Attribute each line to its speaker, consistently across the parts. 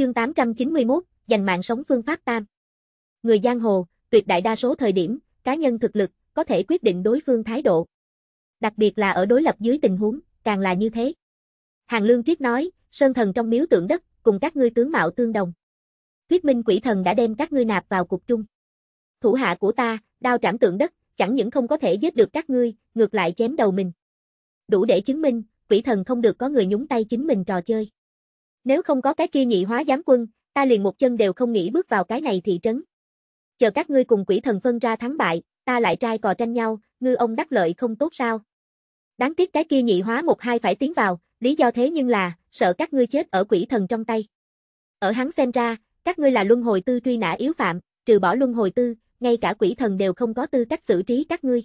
Speaker 1: Chương 891, dành mạng sống phương pháp tam. Người giang hồ, tuyệt đại đa số thời điểm, cá nhân thực lực, có thể quyết định đối phương thái độ. Đặc biệt là ở đối lập dưới tình huống, càng là như thế. Hàng Lương Tuyết nói, sơn thần trong miếu tượng đất, cùng các ngươi tướng mạo tương đồng. thuyết Minh Quỷ Thần đã đem các ngươi nạp vào cục trung. Thủ hạ của ta, đao trảm tượng đất, chẳng những không có thể giết được các ngươi, ngược lại chém đầu mình. Đủ để chứng minh, Quỷ Thần không được có người nhúng tay chính mình trò chơi. Nếu không có cái kia nhị hóa giám quân, ta liền một chân đều không nghĩ bước vào cái này thị trấn. Chờ các ngươi cùng quỷ thần phân ra thắng bại, ta lại trai cò tranh nhau, ngư ông đắc lợi không tốt sao? Đáng tiếc cái kia nhị hóa một hai phải tiến vào, lý do thế nhưng là, sợ các ngươi chết ở quỷ thần trong tay. Ở hắn xem ra, các ngươi là luân hồi tư truy nã yếu phạm, trừ bỏ luân hồi tư, ngay cả quỷ thần đều không có tư cách xử trí các ngươi.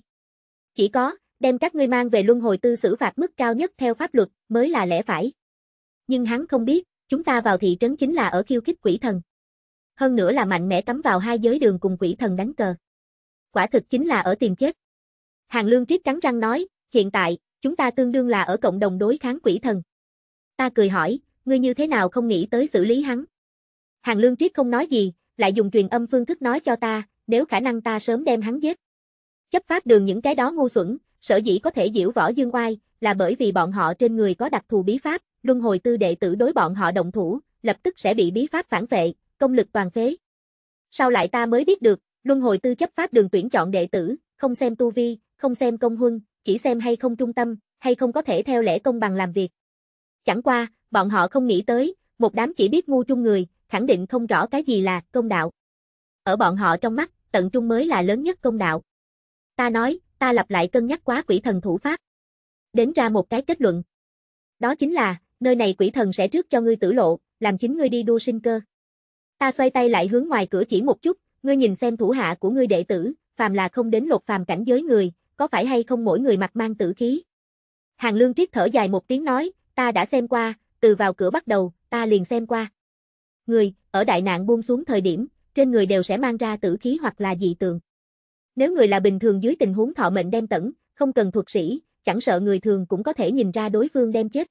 Speaker 1: Chỉ có, đem các ngươi mang về luân hồi tư xử phạt mức cao nhất theo pháp luật mới là lẽ phải. Nhưng hắn không biết, Chúng ta vào thị trấn chính là ở khiêu khích quỷ thần. Hơn nữa là mạnh mẽ cắm vào hai giới đường cùng quỷ thần đánh cờ. Quả thực chính là ở tìm chết. Hàng Lương Triết cắn răng nói, hiện tại, chúng ta tương đương là ở cộng đồng đối kháng quỷ thần. Ta cười hỏi, ngươi như thế nào không nghĩ tới xử lý hắn? Hàng Lương Triết không nói gì, lại dùng truyền âm phương thức nói cho ta, nếu khả năng ta sớm đem hắn giết. Chấp pháp đường những cái đó ngu xuẩn, sở dĩ có thể diễu võ dương oai, là bởi vì bọn họ trên người có đặc thù bí pháp, luân hồi tư đệ tử đối bọn họ động thủ, lập tức sẽ bị bí pháp phản vệ, công lực toàn phế. Sau lại ta mới biết được, luân hồi tư chấp pháp đường tuyển chọn đệ tử, không xem tu vi, không xem công huân, chỉ xem hay không trung tâm, hay không có thể theo lẽ công bằng làm việc. Chẳng qua, bọn họ không nghĩ tới, một đám chỉ biết ngu trung người, khẳng định không rõ cái gì là công đạo. Ở bọn họ trong mắt, tận trung mới là lớn nhất công đạo. Ta nói, ta lặp lại cân nhắc quá quỷ thần thủ pháp. Đến ra một cái kết luận. Đó chính là, nơi này quỷ thần sẽ trước cho ngươi tử lộ, làm chính ngươi đi đua sinh cơ. Ta xoay tay lại hướng ngoài cửa chỉ một chút, ngươi nhìn xem thủ hạ của ngươi đệ tử, phàm là không đến lột phàm cảnh giới người, có phải hay không mỗi người mặt mang tử khí. Hàng lương triết thở dài một tiếng nói, ta đã xem qua, từ vào cửa bắt đầu, ta liền xem qua. Người, ở đại nạn buông xuống thời điểm, trên người đều sẽ mang ra tử khí hoặc là dị tượng. Nếu người là bình thường dưới tình huống thọ mệnh đem tẩn, không cần thuật sĩ, chẳng sợ người thường cũng có thể nhìn ra đối phương đem chết.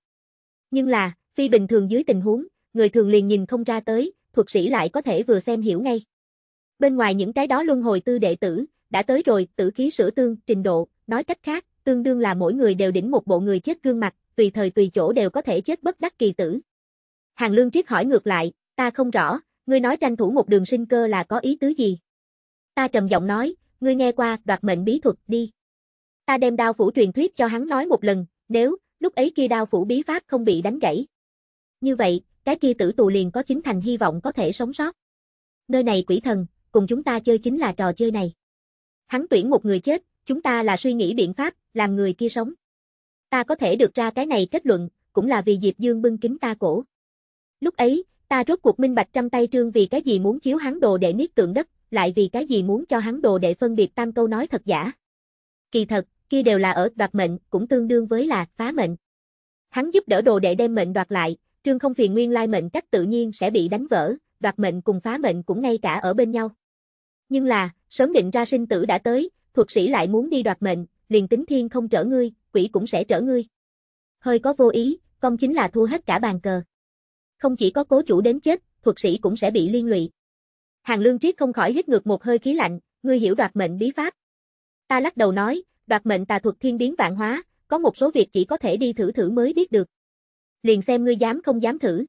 Speaker 1: Nhưng là, phi bình thường dưới tình huống, người thường liền nhìn không ra tới, thuật sĩ lại có thể vừa xem hiểu ngay. Bên ngoài những cái đó luân hồi tư đệ tử, đã tới rồi, tử khí sửa tương, trình độ, nói cách khác, tương đương là mỗi người đều đỉnh một bộ người chết gương mặt, tùy thời tùy chỗ đều có thể chết bất đắc kỳ tử. Hàng Lương Triết hỏi ngược lại, ta không rõ, ngươi nói tranh thủ một đường sinh cơ là có ý tứ gì? Ta trầm giọng nói, ngươi nghe qua đoạt mệnh bí thuật đi. Ta đem đao phủ truyền thuyết cho hắn nói một lần, nếu, lúc ấy kia đao phủ bí pháp không bị đánh gãy. Như vậy, cái kia tử tù liền có chính thành hy vọng có thể sống sót. Nơi này quỷ thần, cùng chúng ta chơi chính là trò chơi này. Hắn tuyển một người chết, chúng ta là suy nghĩ biện pháp, làm người kia sống. Ta có thể được ra cái này kết luận, cũng là vì Diệp Dương bưng kính ta cổ. Lúc ấy, ta rốt cuộc minh bạch trăm tay trương vì cái gì muốn chiếu hắn đồ để niết tượng đất, lại vì cái gì muốn cho hắn đồ để phân biệt tam câu nói thật giả. Kỳ thật, kia đều là ở đoạt mệnh, cũng tương đương với là phá mệnh. Hắn giúp đỡ đồ đệ đem mệnh đoạt lại, Trương Không Phiền nguyên lai mệnh cách tự nhiên sẽ bị đánh vỡ, đoạt mệnh cùng phá mệnh cũng ngay cả ở bên nhau. Nhưng là, sớm định ra sinh tử đã tới, thuật sĩ lại muốn đi đoạt mệnh, liền tính thiên không trở ngươi, quỷ cũng sẽ trở ngươi. Hơi có vô ý, công chính là thua hết cả bàn cờ. Không chỉ có cố chủ đến chết, thuật sĩ cũng sẽ bị liên lụy. Hàng Lương Triết không khỏi hít ngược một hơi khí lạnh, ngươi hiểu đoạt mệnh bí pháp. Ta lắc đầu nói, đoạt mệnh tà thuật thiên biến vạn hóa, có một số việc chỉ có thể đi thử thử mới biết được. Liền xem ngươi dám không dám thử.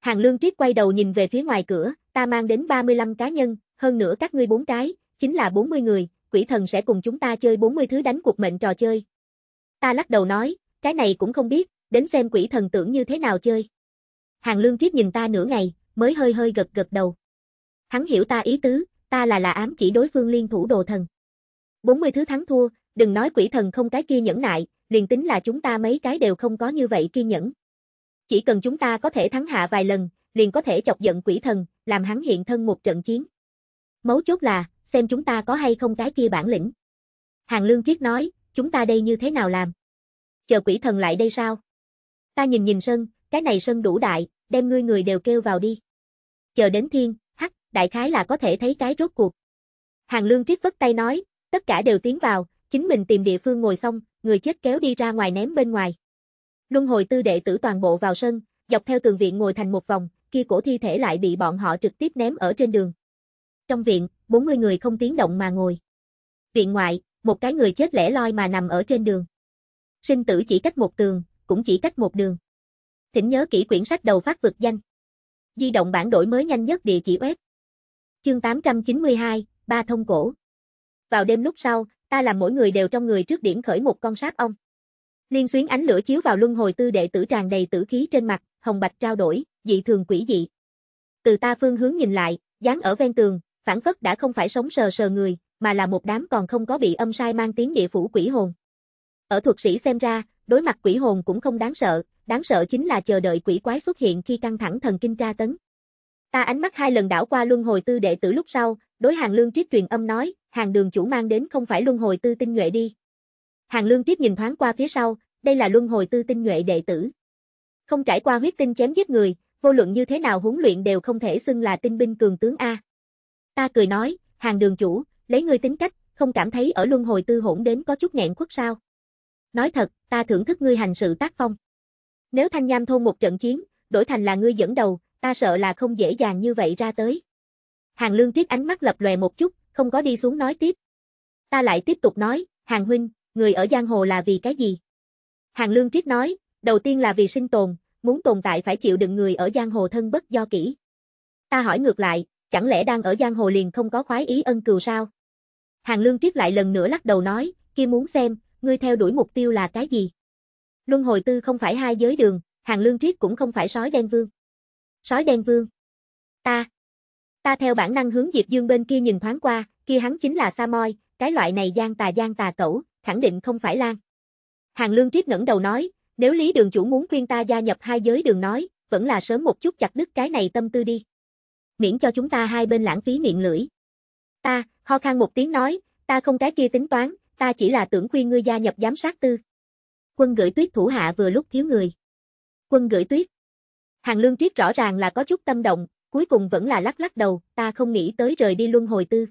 Speaker 1: Hàng Lương triết quay đầu nhìn về phía ngoài cửa, ta mang đến 35 cá nhân, hơn nữa các ngươi bốn cái, chính là 40 người, quỷ thần sẽ cùng chúng ta chơi 40 thứ đánh cuộc mệnh trò chơi. Ta lắc đầu nói, cái này cũng không biết, đến xem quỷ thần tưởng như thế nào chơi. Hàng Lương triết nhìn ta nửa ngày, mới hơi hơi gật gật đầu. Hắn hiểu ta ý tứ, ta là là ám chỉ đối phương liên thủ đồ thần. 40 thứ thắng thua, đừng nói quỷ thần không cái kia nhẫn nại, liền tính là chúng ta mấy cái đều không có như vậy kiên nhẫn. Chỉ cần chúng ta có thể thắng hạ vài lần, liền có thể chọc giận quỷ thần, làm hắn hiện thân một trận chiến. Mấu chốt là, xem chúng ta có hay không cái kia bản lĩnh. Hàng Lương Triết nói, chúng ta đây như thế nào làm? Chờ quỷ thần lại đây sao? Ta nhìn nhìn sân, cái này sân đủ đại, đem ngươi người đều kêu vào đi. Chờ đến thiên, hắc, đại khái là có thể thấy cái rốt cuộc. Hàng Lương Triết vất tay nói, tất cả đều tiến vào, chính mình tìm địa phương ngồi xong, người chết kéo đi ra ngoài ném bên ngoài. Luân hồi tư đệ tử toàn bộ vào sân, dọc theo tường viện ngồi thành một vòng, kia cổ thi thể lại bị bọn họ trực tiếp ném ở trên đường. Trong viện, 40 người không tiếng động mà ngồi. Viện ngoại, một cái người chết lẻ loi mà nằm ở trên đường. Sinh tử chỉ cách một tường, cũng chỉ cách một đường. Thỉnh nhớ kỹ quyển sách đầu phát vực danh. Di động bản đổi mới nhanh nhất địa chỉ web. Chương 892, Ba Thông Cổ. Vào đêm lúc sau, ta làm mỗi người đều trong người trước điểm khởi một con sát ong. Liên xuyến ánh lửa chiếu vào luân hồi tư đệ tử tràn đầy tử khí trên mặt, hồng bạch trao đổi, dị thường quỷ dị. Từ ta phương hướng nhìn lại, dáng ở ven tường, phản phất đã không phải sống sờ sờ người, mà là một đám còn không có bị âm sai mang tiếng địa phủ quỷ hồn. Ở thuật sĩ xem ra, đối mặt quỷ hồn cũng không đáng sợ, đáng sợ chính là chờ đợi quỷ quái xuất hiện khi căng thẳng thần kinh tra tấn. Ta ánh mắt hai lần đảo qua luân hồi tư đệ tử lúc sau, đối hàng lương triết truyền âm nói, hàng đường chủ mang đến không phải luân hồi tư tinh nhuệ đi. Hàng lương triết nhìn thoáng qua phía sau, đây là luân hồi tư tinh nhuệ đệ tử. Không trải qua huyết tinh chém giết người, vô luận như thế nào huấn luyện đều không thể xưng là tinh binh cường tướng A. Ta cười nói, hàng đường chủ, lấy ngươi tính cách, không cảm thấy ở luân hồi tư hỗn đến có chút nghẹn khuất sao. Nói thật, ta thưởng thức ngươi hành sự tác phong. Nếu thanh nham thôn một trận chiến, đổi thành là ngươi dẫn đầu, ta sợ là không dễ dàng như vậy ra tới. Hàng Lương Triết ánh mắt lập lòe một chút, không có đi xuống nói tiếp. Ta lại tiếp tục nói, Hàng Huynh, người ở giang hồ là vì cái gì? Hàng Lương Triết nói, đầu tiên là vì sinh tồn, muốn tồn tại phải chịu đựng người ở giang hồ thân bất do kỹ. Ta hỏi ngược lại, chẳng lẽ đang ở giang hồ liền không có khoái ý ân cừu sao? Hàng Lương Triết lại lần nữa lắc đầu nói, kia muốn xem, ngươi theo đuổi mục tiêu là cái gì? Luân hồi tư không phải hai giới đường, Hàng Lương Triết cũng không phải sói đen vương. Sói đen vương. Ta, Ta theo bản năng hướng Diệp Dương bên kia nhìn thoáng qua, kia hắn chính là Sa Moi, cái loại này gian tà gian tà cẩu, khẳng định không phải Lan. Hàng Lương Tuyết ngẩng đầu nói, nếu Lý Đường chủ muốn khuyên ta gia nhập hai giới đường nói, vẫn là sớm một chút chặt đứt cái này tâm tư đi. Miễn cho chúng ta hai bên lãng phí miệng lưỡi. Ta, ho khan một tiếng nói, ta không cái kia tính toán, ta chỉ là tưởng khuyên ngươi gia nhập giám sát tư. Quân gửi tuyết thủ hạ vừa lúc thiếu người. Quân gửi tuyết. Hàng lương tuyết rõ ràng là có chút tâm động, cuối cùng vẫn là lắc lắc đầu, ta không nghĩ tới rời đi luân hồi tư.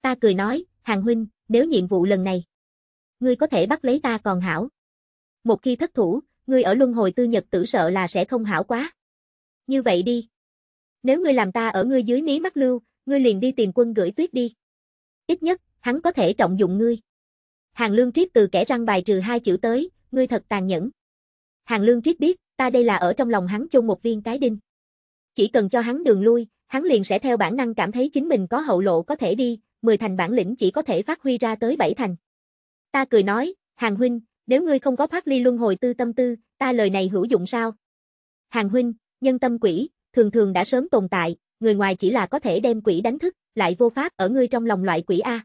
Speaker 1: Ta cười nói, hàng huynh, nếu nhiệm vụ lần này, ngươi có thể bắt lấy ta còn hảo. Một khi thất thủ, ngươi ở luân hồi tư nhật tử sợ là sẽ không hảo quá. Như vậy đi. Nếu ngươi làm ta ở ngươi dưới mí mắt lưu, ngươi liền đi tìm quân gửi tuyết đi. Ít nhất, hắn có thể trọng dụng ngươi. Hàng lương triết từ kẻ răng bài trừ hai chữ tới, ngươi thật tàn nhẫn. Hàng lương triết biết, ta đây là ở trong lòng hắn chôn một viên cái đinh. Chỉ cần cho hắn đường lui, hắn liền sẽ theo bản năng cảm thấy chính mình có hậu lộ có thể đi, 10 thành bản lĩnh chỉ có thể phát huy ra tới 7 thành. Ta cười nói, Hàng Huynh, nếu ngươi không có thoát ly luân hồi tư tâm tư, ta lời này hữu dụng sao? Hàng Huynh, nhân tâm quỷ, thường thường đã sớm tồn tại, người ngoài chỉ là có thể đem quỷ đánh thức, lại vô pháp ở ngươi trong lòng loại quỷ A.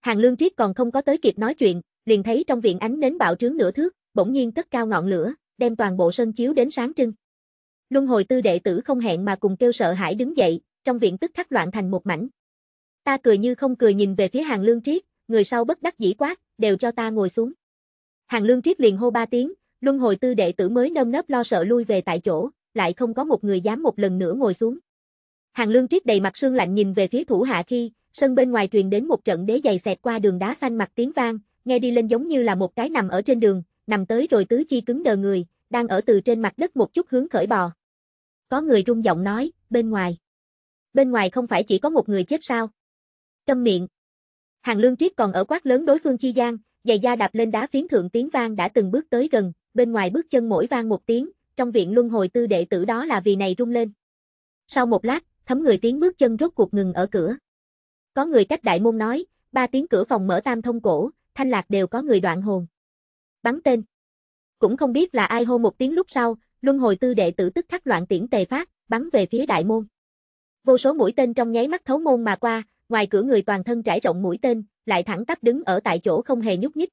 Speaker 1: Hàng Lương Triết còn không có tới kịp nói chuyện, liền thấy trong viện ánh nến bạo trướng nửa thước, bỗng nhiên cất cao ngọn lửa, đem toàn bộ sân chiếu đến sáng trưng. Luân hồi tư đệ tử không hẹn mà cùng kêu sợ hãi đứng dậy, trong viện tức khắc loạn thành một mảnh. Ta cười như không cười nhìn về phía hàng lương triết, người sau bất đắc dĩ quát, đều cho ta ngồi xuống. Hàng lương triết liền hô ba tiếng, luân hồi tư đệ tử mới nâm nấp lo sợ lui về tại chỗ, lại không có một người dám một lần nữa ngồi xuống. Hàng lương triết đầy mặt sương lạnh nhìn về phía thủ hạ khi, sân bên ngoài truyền đến một trận đế dày xẹt qua đường đá xanh mặt tiếng vang, nghe đi lên giống như là một cái nằm ở trên đường, nằm tới rồi tứ chi cứng đờ người, đang ở từ trên mặt đất một chút hướng khởi bò. Có người rung giọng nói, bên ngoài. Bên ngoài không phải chỉ có một người chết sao? Câm miệng. Hàng lương triết còn ở quát lớn đối phương chi gian, giày da đạp lên đá phiến thượng tiếng vang đã từng bước tới gần, bên ngoài bước chân mỗi vang một tiếng, trong viện luân hồi tư đệ tử đó là vì này rung lên. Sau một lát, thấm người tiếng bước chân rốt cuộc ngừng ở cửa. Có người cách đại môn nói, ba tiếng cửa phòng mở tam thông cổ, thanh lạc đều có người đoạn hồn. Bắn tên. Cũng không biết là ai hô một tiếng lúc sau, luân hồi tư đệ tử tức khắc loạn tiễn tề phát, bắn về phía đại môn. Vô số mũi tên trong nháy mắt thấu môn mà qua, ngoài cửa người toàn thân trải rộng mũi tên, lại thẳng tắp đứng ở tại chỗ không hề nhúc nhích.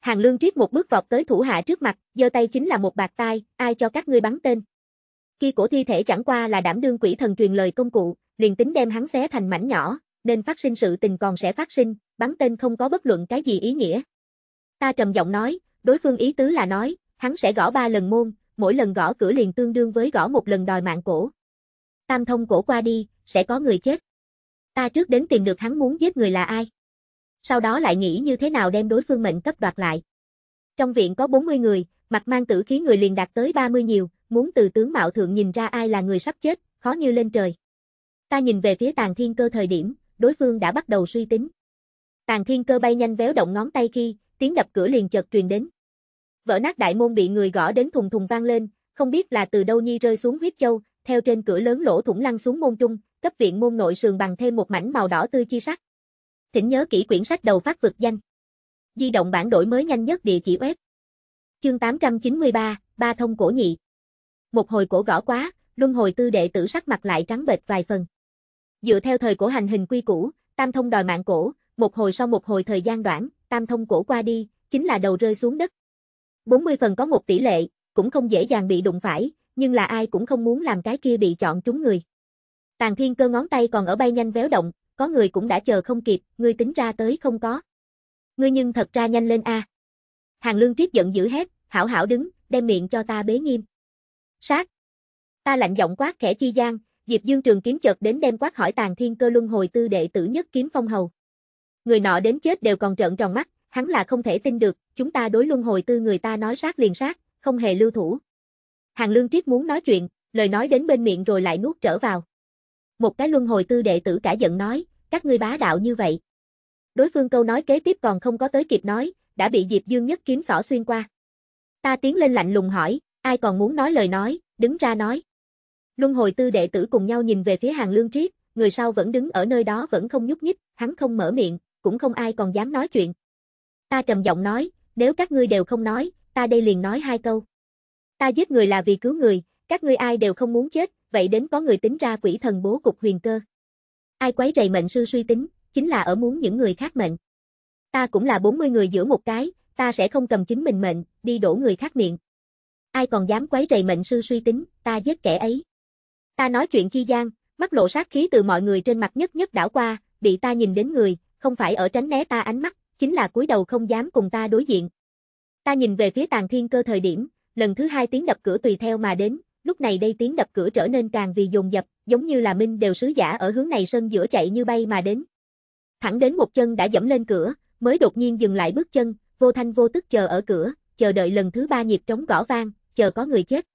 Speaker 1: Hàng Lương Triết một bước vọt tới thủ hạ trước mặt, giơ tay chính là một bạc tai, ai cho các ngươi bắn tên. Khi cổ thi thể chẳng qua là đảm đương quỷ thần truyền lời công cụ, liền tính đem hắn xé thành mảnh nhỏ, nên phát sinh sự tình còn sẽ phát sinh, bắn tên không có bất luận cái gì ý nghĩa. Ta trầm giọng nói, Đối phương ý tứ là nói, hắn sẽ gõ ba lần môn, mỗi lần gõ cửa liền tương đương với gõ một lần đòi mạng cổ. Tam thông cổ qua đi, sẽ có người chết. Ta trước đến tìm được hắn muốn giết người là ai. Sau đó lại nghĩ như thế nào đem đối phương mệnh cấp đoạt lại. Trong viện có 40 người, mặt mang tử khí người liền đạt tới 30 nhiều, muốn từ tướng mạo thượng nhìn ra ai là người sắp chết, khó như lên trời. Ta nhìn về phía tàn thiên cơ thời điểm, đối phương đã bắt đầu suy tính. Tàn thiên cơ bay nhanh véo động ngón tay khi, tiếng đập cửa liền chợt truyền đến. Vỡ nát đại môn bị người gõ đến thùng thùng vang lên, không biết là từ đâu nhi rơi xuống huyết châu, theo trên cửa lớn lỗ thủng lăn xuống môn trung, cấp viện môn nội sườn bằng thêm một mảnh màu đỏ tươi chi sắc. Thỉnh nhớ kỹ quyển sách đầu phát vực danh. Di động bản đổi mới nhanh nhất địa chỉ web. Chương 893, ba thông cổ nhị. Một hồi cổ gõ quá, luân hồi tư đệ tử sắc mặt lại trắng bệch vài phần. Dựa theo thời cổ hành hình quy cũ, tam thông đòi mạng cổ, một hồi sau một hồi thời gian đoạn, tam thông cổ qua đi, chính là đầu rơi xuống đất. 40 phần có một tỷ lệ, cũng không dễ dàng bị đụng phải, nhưng là ai cũng không muốn làm cái kia bị chọn trúng người. tàng thiên cơ ngón tay còn ở bay nhanh véo động, có người cũng đã chờ không kịp, ngươi tính ra tới không có. Ngươi nhưng thật ra nhanh lên a. Hàng lương triết giận dữ hết hảo hảo đứng, đem miệng cho ta bế nghiêm. Sát. Ta lạnh giọng quát khẽ chi gian, Diệp Dương Trường kiếm chợt đến đem quát hỏi tàng Thiên Cơ Luân hồi tư đệ tử nhất kiếm phong hầu. Người nọ đến chết đều còn trợn tròn mắt, hắn là không thể tin được, chúng ta đối luân hồi tư người ta nói sát liền sát, không hề lưu thủ. Hàng Lương Triết muốn nói chuyện, lời nói đến bên miệng rồi lại nuốt trở vào. Một cái luân hồi tư đệ tử cả giận nói, các ngươi bá đạo như vậy. Đối phương câu nói kế tiếp còn không có tới kịp nói, đã bị Diệp Dương nhất kiếm xỏ xuyên qua. Ta tiến lên lạnh lùng hỏi, ai còn muốn nói lời nói, đứng ra nói. Luân hồi tư đệ tử cùng nhau nhìn về phía hàng lương triết, người sau vẫn đứng ở nơi đó vẫn không nhúc nhích, hắn không mở miệng, cũng không ai còn dám nói chuyện. Ta trầm giọng nói, nếu các ngươi đều không nói, ta đây liền nói hai câu. Ta giết người là vì cứu người, các ngươi ai đều không muốn chết, vậy đến có người tính ra quỷ thần bố cục huyền cơ. Ai quấy rầy mệnh sư suy tính, chính là ở muốn những người khác mệnh. Ta cũng là 40 người giữa một cái, ta sẽ không cầm chính mình mệnh, đi đổ người khác miệng. Ai còn dám quấy rầy mệnh sư suy tính, ta giết kẻ ấy. Ta nói chuyện chi gian, mắt lộ sát khí từ mọi người trên mặt nhất nhất đảo qua, bị ta nhìn đến người, không phải ở tránh né ta ánh mắt, chính là cúi đầu không dám cùng ta đối diện. Ta nhìn về phía tàn thiên cơ thời điểm, lần thứ hai tiếng đập cửa tùy theo mà đến, lúc này đây tiếng đập cửa trở nên càng vì dồn dập, giống như là minh đều sứ giả ở hướng này sân giữa chạy như bay mà đến. Thẳng đến một chân đã dẫm lên cửa, mới đột nhiên dừng lại bước chân, vô thanh vô tức chờ ở cửa, chờ đợi lần thứ ba nhịp trống gõ vang, chờ có người chết.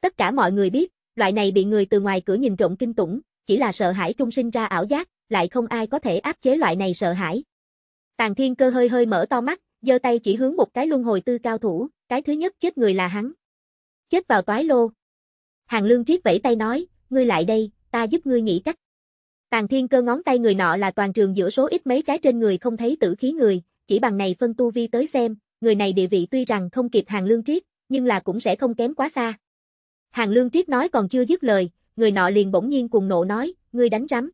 Speaker 1: Tất cả mọi người biết, loại này bị người từ ngoài cửa nhìn trộm kinh tủng, chỉ là sợ hãi trung sinh ra ảo giác, lại không ai có thể áp chế loại này sợ hãi. Tàn thiên cơ hơi hơi mở to mắt, giơ tay chỉ hướng một cái luân hồi tư cao thủ, cái thứ nhất chết người là hắn. Chết vào toái lô. Hàng lương triết vẫy tay nói, ngươi lại đây, ta giúp ngươi nghĩ cách. Tàn thiên cơ ngón tay người nọ là toàn trường giữa số ít mấy cái trên người không thấy tử khí người, chỉ bằng này phân tu vi tới xem, người này địa vị tuy rằng không kịp hàng lương triết, nhưng là cũng sẽ không kém quá xa. Hàng lương triết nói còn chưa dứt lời, người nọ liền bỗng nhiên cuồng nộ nói, ngươi đánh rắm.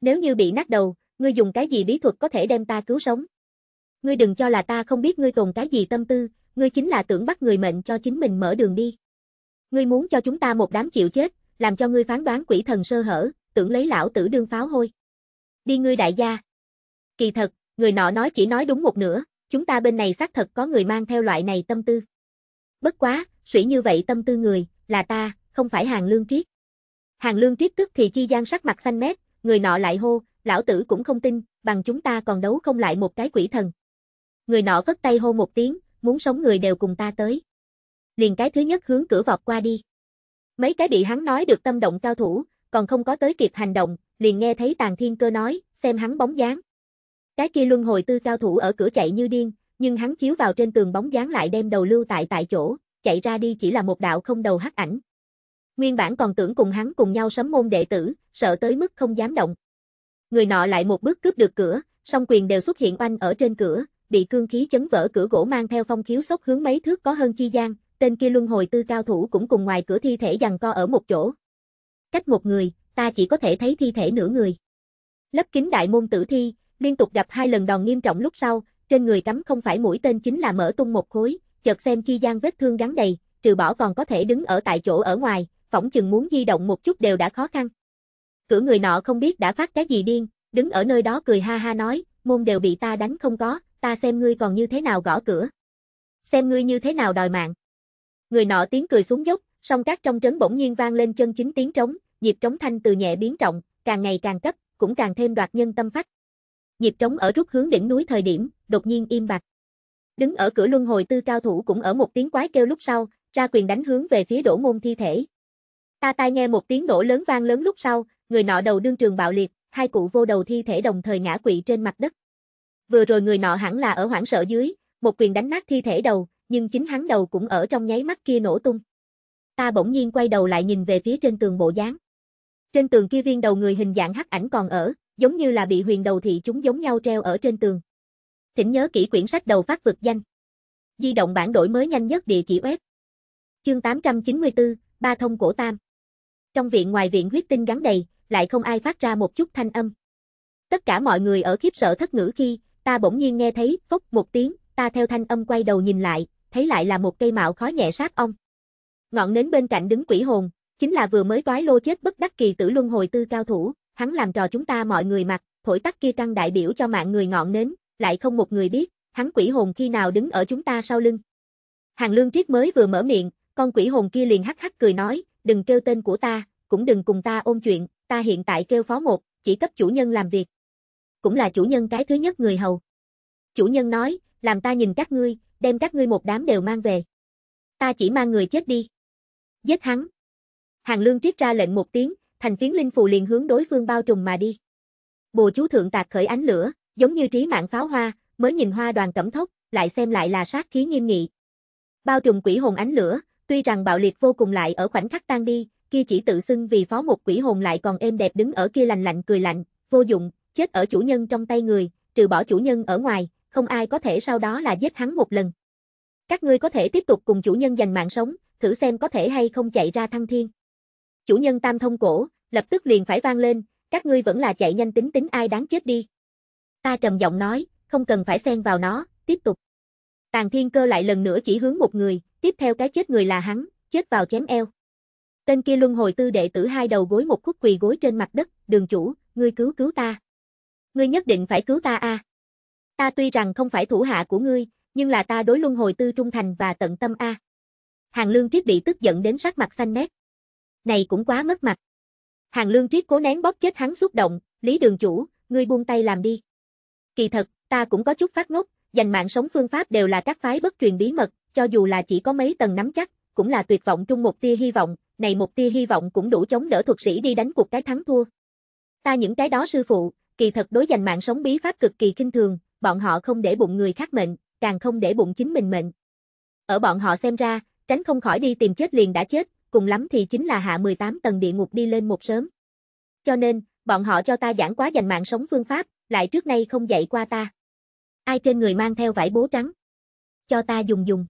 Speaker 1: Nếu như bị nát đầu, ngươi dùng cái gì bí thuật có thể đem ta cứu sống? Ngươi đừng cho là ta không biết ngươi tồn cái gì tâm tư, ngươi chính là tưởng bắt người mệnh cho chính mình mở đường đi. Ngươi muốn cho chúng ta một đám chịu chết, làm cho ngươi phán đoán quỷ thần sơ hở, tưởng lấy lão tử đương pháo hôi. Đi ngươi đại gia. Kỳ thật, người nọ nói chỉ nói đúng một nửa, chúng ta bên này xác thật có người mang theo loại này tâm tư. Bất quá, suy như vậy tâm tư người, là ta, không phải hàng lương triết. Hàng lương triết tức thì chi gian sắc mặt xanh mét, người nọ lại hô, lão tử cũng không tin, bằng chúng ta còn đấu không lại một cái quỷ thần. Người nọ vất tay hô một tiếng, muốn sống người đều cùng ta tới. Liền cái thứ nhất hướng cửa vọt qua đi. Mấy cái bị hắn nói được tâm động cao thủ, còn không có tới kịp hành động, liền nghe thấy Tàn Thiên Cơ nói, xem hắn bóng dáng. Cái kia luân hồi tư cao thủ ở cửa chạy như điên, nhưng hắn chiếu vào trên tường bóng dáng lại đem đầu lưu tại tại chỗ, chạy ra đi chỉ là một đạo không đầu hắc ảnh. Nguyên bản còn tưởng cùng hắn cùng nhau sấm môn đệ tử, sợ tới mức không dám động. Người nọ lại một bước cướp được cửa, song quyền đều xuất hiện oanh ở trên cửa, bị cương khí chấn vỡ cửa gỗ mang theo phong khiếu sốc hướng mấy thước có hơn chi gian, tên kia luân hồi tư cao thủ cũng cùng ngoài cửa thi thể giằng co ở một chỗ. Cách một người, ta chỉ có thể thấy thi thể nửa người. Lấp kính đại môn tử thi, liên tục gặp hai lần đòn nghiêm trọng lúc sau, trên người cắm không phải mũi tên chính là mở tung một khối, chợt xem chi gian vết thương gắn đầy, trừ bỏ còn có thể đứng ở tại chỗ ở ngoài, phỏng chừng muốn di động một chút đều đã khó khăn. Cửa người nọ không biết đã phát cái gì điên, đứng ở nơi đó cười ha ha nói, môn đều bị ta đánh không có, ta xem ngươi còn như thế nào gõ cửa. Xem ngươi như thế nào đòi mạng. Người nọ tiếng cười xuống dốc, song các trong trấn bỗng nhiên vang lên chân chính tiếng trống, nhịp trống thanh từ nhẹ biến trọng, càng ngày càng cấp, cũng càng thêm đoạt nhân tâm phách. Nhịp trống ở rút hướng đỉnh núi thời điểm, đột nhiên im bặt. Đứng ở cửa luân hồi tư cao thủ cũng ở một tiếng quái kêu lúc sau, ra quyền đánh hướng về phía đổ môn thi thể. Ta tai nghe một tiếng nổ lớn vang lớn lúc sau, người nọ đầu đương trường bạo liệt, hai cụ vô đầu thi thể đồng thời ngã quỵ trên mặt đất. Vừa rồi người nọ hẳn là ở hoảng sợ dưới, một quyền đánh nát thi thể đầu, nhưng chính hắn đầu cũng ở trong nháy mắt kia nổ tung. Ta bỗng nhiên quay đầu lại nhìn về phía trên tường bộ dáng. Trên tường kia viên đầu người hình dạng hắc ảnh còn ở, giống như là bị huyền đầu thị chúng giống nhau treo ở trên tường. Thỉnh nhớ kỹ quyển sách đầu phát vực danh. Di động bản đổi mới nhanh nhất địa chỉ web. Chương 894, ba thông cổ tam trong viện ngoài viện huyết tinh gắn đầy, lại không ai phát ra một chút thanh âm. Tất cả mọi người ở khiếp sợ thất ngữ khi, ta bỗng nhiên nghe thấy, phốc một tiếng, ta theo thanh âm quay đầu nhìn lại, thấy lại là một cây mạo khó nhẹ sát ong Ngọn nến bên cạnh đứng quỷ hồn, chính là vừa mới toái lô chết bất đắc kỳ tử luân hồi tư cao thủ, hắn làm trò chúng ta mọi người mặt, thổi tắt kia căng đại biểu cho mạng người ngọn nến, lại không một người biết, hắn quỷ hồn khi nào đứng ở chúng ta sau lưng. Hàng Lương Triết mới vừa mở miệng, con quỷ hồn kia liền hắc hắc cười nói, đừng kêu tên của ta, cũng đừng cùng ta ôm chuyện, ta hiện tại kêu phó một, chỉ cấp chủ nhân làm việc. Cũng là chủ nhân cái thứ nhất người hầu. Chủ nhân nói, làm ta nhìn các ngươi, đem các ngươi một đám đều mang về. Ta chỉ mang người chết đi. Giết hắn. Hàng lương triết ra lệnh một tiếng, thành phiến linh phù liền hướng đối phương bao trùm mà đi. Bồ chú thượng tạc khởi ánh lửa, giống như trí mạng pháo hoa, mới nhìn hoa đoàn cẩm thốc, lại xem lại là sát khí nghiêm nghị. Bao trùm quỷ hồn ánh lửa, Tuy rằng bạo liệt vô cùng lại ở khoảnh khắc tan đi, kia chỉ tự xưng vì phó một quỷ hồn lại còn êm đẹp đứng ở kia lành lạnh cười lạnh, vô dụng, chết ở chủ nhân trong tay người, trừ bỏ chủ nhân ở ngoài, không ai có thể sau đó là giết hắn một lần. Các ngươi có thể tiếp tục cùng chủ nhân giành mạng sống, thử xem có thể hay không chạy ra thăng thiên. Chủ nhân tam thông cổ, lập tức liền phải vang lên, các ngươi vẫn là chạy nhanh tính tính ai đáng chết đi. Ta trầm giọng nói, không cần phải xen vào nó, tiếp tục. Tàng thiên cơ lại lần nữa chỉ hướng một người, tiếp theo cái chết người là hắn, chết vào chém eo. Tên kia luân hồi tư đệ tử hai đầu gối một khúc quỳ gối trên mặt đất, đường chủ, ngươi cứu cứu ta. Ngươi nhất định phải cứu ta a. À. Ta tuy rằng không phải thủ hạ của ngươi, nhưng là ta đối luân hồi tư trung thành và tận tâm a. À. Hàng lương triết bị tức giận đến sắc mặt xanh mét. Này cũng quá mất mặt. Hàng lương triết cố nén bóp chết hắn xúc động, lý đường chủ, ngươi buông tay làm đi. Kỳ thật, ta cũng có chút phát ngốc, dành mạng sống phương pháp đều là các phái bất truyền bí mật, cho dù là chỉ có mấy tầng nắm chắc, cũng là tuyệt vọng trung một tia hy vọng, này một tia hy vọng cũng đủ chống đỡ thuật sĩ đi đánh cuộc cái thắng thua. Ta những cái đó sư phụ, kỳ thật đối dành mạng sống bí pháp cực kỳ kinh thường, bọn họ không để bụng người khác mệnh, càng không để bụng chính mình mệnh. Ở bọn họ xem ra, tránh không khỏi đi tìm chết liền đã chết, cùng lắm thì chính là hạ 18 tầng địa ngục đi lên một sớm. Cho nên, bọn họ cho ta giảng quá dành mạng sống phương pháp, lại trước nay không dạy qua ta. Ai trên người mang theo vải bố trắng? Cho ta dùng dùng.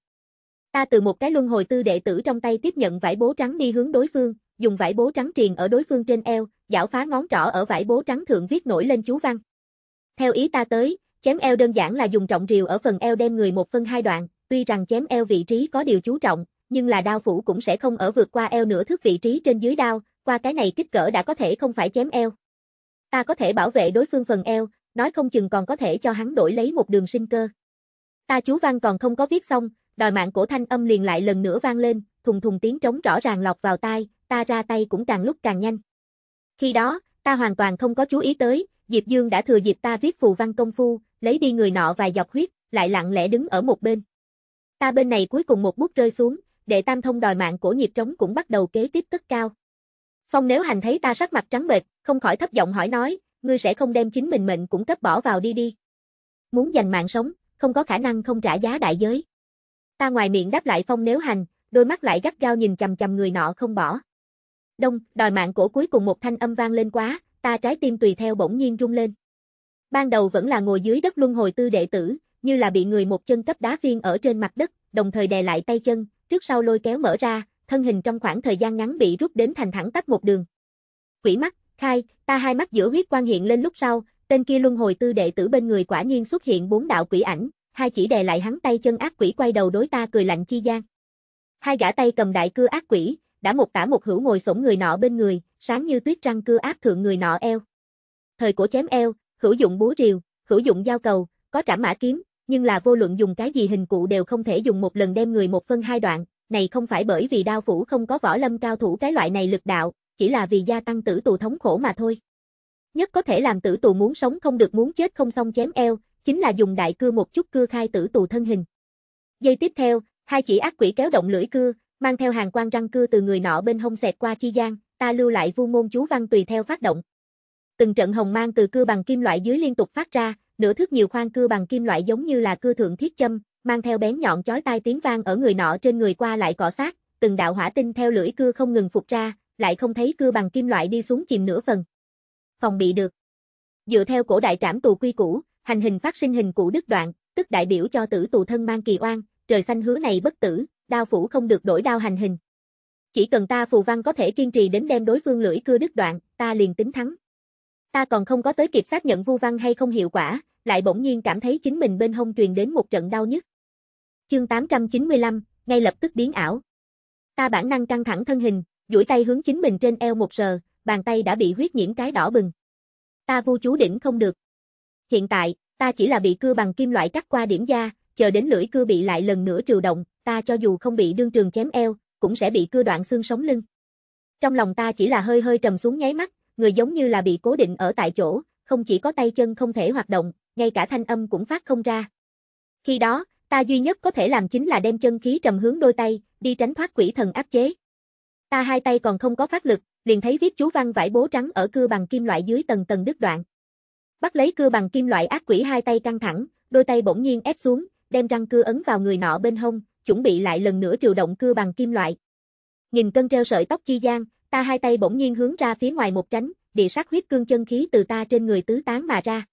Speaker 1: Ta từ một cái luân hồi tư đệ tử trong tay tiếp nhận vải bố trắng đi hướng đối phương, dùng vải bố trắng truyền ở đối phương trên eo, giảo phá ngón trỏ ở vải bố trắng thượng viết nổi lên chú văn. Theo ý ta tới, chém eo đơn giản là dùng trọng rìu ở phần eo đem người một phân hai đoạn, tuy rằng chém eo vị trí có điều chú trọng, nhưng là đao phủ cũng sẽ không ở vượt qua eo nửa thước vị trí trên dưới đao, qua cái này kích cỡ đã có thể không phải chém eo. Ta có thể bảo vệ đối phương phần eo, nói không chừng còn có thể cho hắn đổi lấy một đường sinh cơ. Ta chú văn còn không có viết xong, Đòi mạng cổ thanh âm liền lại lần nữa vang lên, thùng thùng tiếng trống rõ ràng lọc vào tai, ta ra tay cũng càng lúc càng nhanh. Khi đó, ta hoàn toàn không có chú ý tới, Diệp Dương đã thừa dịp ta viết phù văn công phu, lấy đi người nọ vài giọt huyết, lại lặng lẽ đứng ở một bên. Ta bên này cuối cùng một bút rơi xuống, đệ tam thông đòi mạng cổ nhịp trống cũng bắt đầu kế tiếp cất cao. Phong nếu hành thấy ta sắc mặt trắng bệch, không khỏi thấp giọng hỏi nói, ngươi sẽ không đem chính mình mệnh cũng cấp bỏ vào đi đi. Muốn giành mạng sống, không có khả năng không trả giá đại giới. Ta ngoài miệng đáp lại phong nếu hành, đôi mắt lại gắt gao nhìn chầm chầm người nọ không bỏ. Đông, đòi mạng cổ cuối cùng một thanh âm vang lên quá, ta trái tim tùy theo bỗng nhiên rung lên. Ban đầu vẫn là ngồi dưới đất luân hồi tư đệ tử, như là bị người một chân cấp đá phiên ở trên mặt đất, đồng thời đè lại tay chân, trước sau lôi kéo mở ra, thân hình trong khoảng thời gian ngắn bị rút đến thành thẳng tách một đường. Quỷ mắt, khai, ta hai mắt giữa huyết quan hiện lên lúc sau, tên kia luân hồi tư đệ tử bên người quả nhiên xuất hiện bốn đạo quỷ ảnh, hai chỉ đè lại hắn tay chân ác quỷ quay đầu đối ta cười lạnh chi gian. Hai gã tay cầm đại cưa ác quỷ, đã một tả một hữu ngồi xổm người nọ bên người, sáng như tuyết răng cưa áp thượng người nọ eo. Thời của chém eo, hữu dụng búa rìu, hữu dụng dao cầu, có trảm mã kiếm, nhưng là vô luận dùng cái gì hình cụ đều không thể dùng một lần đem người một phân hai đoạn, này không phải bởi vì đao phủ không có võ lâm cao thủ cái loại này lực đạo, chỉ là vì gia tăng tử tù thống khổ mà thôi. Nhất có thể làm tử tù muốn sống không được muốn chết không xong chém eo, chính là dùng đại cưa một chút cưa khai tử tù thân hình. Giây tiếp theo, hai chỉ ác quỷ kéo động lưỡi cưa, mang theo hàng quan răng cưa từ người nọ bên hông xẹt qua chi gian, ta lưu lại vu môn chú văn tùy theo phát động. Từng trận hồng mang từ cưa bằng kim loại dưới liên tục phát ra, nửa thước nhiều khoan cưa bằng kim loại giống như là cưa thượng thiết châm, mang theo bén nhọn chói tai tiếng vang ở người nọ trên người qua lại cọ sát, từng đạo hỏa tinh theo lưỡi cưa không ngừng phục ra, lại không thấy cưa bằng kim loại đi xuống chìm nửa phần. Phòng bị được. Dựa theo cổ đại trảm tù quy củ, hành hình phát sinh hình cũ đứt đoạn, tức đại biểu cho tử tù thân mang kỳ oan, trời xanh hứa này bất tử, đao phủ không được đổi đao hành hình. Chỉ cần ta phù văn có thể kiên trì đến đem đối phương lưỡi cưa đứt đoạn, ta liền tính thắng. Ta còn không có tới kịp xác nhận vu văn hay không hiệu quả, lại bỗng nhiên cảm thấy chính mình bên hông truyền đến một trận đau nhức. Chương 895, ngay lập tức biến ảo. Ta bản năng căng thẳng thân hình, duỗi tay hướng chính mình trên eo một sờ, bàn tay đã bị huyết nhiễm cái đỏ bừng. Ta vu chú đỉnh không được. Hiện tại, ta chỉ là bị cưa bằng kim loại cắt qua điểm da, chờ đến lưỡi cưa bị lại lần nữa triều động, ta cho dù không bị đương trường chém eo, cũng sẽ bị cưa đoạn xương sống lưng. Trong lòng ta chỉ là hơi hơi trầm xuống nháy mắt, người giống như là bị cố định ở tại chỗ, không chỉ có tay chân không thể hoạt động, ngay cả thanh âm cũng phát không ra. Khi đó, ta duy nhất có thể làm chính là đem chân khí trầm hướng đôi tay, đi tránh thoát quỷ thần áp chế. Ta hai tay còn không có phát lực, liền thấy viết chú văn vải bố trắng ở cưa bằng kim loại dưới tầng tầng đứt đoạn bắt lấy cưa bằng kim loại ác quỷ hai tay căng thẳng, đôi tay bỗng nhiên ép xuống, đem răng cưa ấn vào người nọ bên hông, chuẩn bị lại lần nữa điều động cưa bằng kim loại. nhìn cân treo sợi tóc chi gian, ta hai tay bỗng nhiên hướng ra phía ngoài một tránh, địa sát huyết cương chân khí từ ta trên người tứ tán mà ra.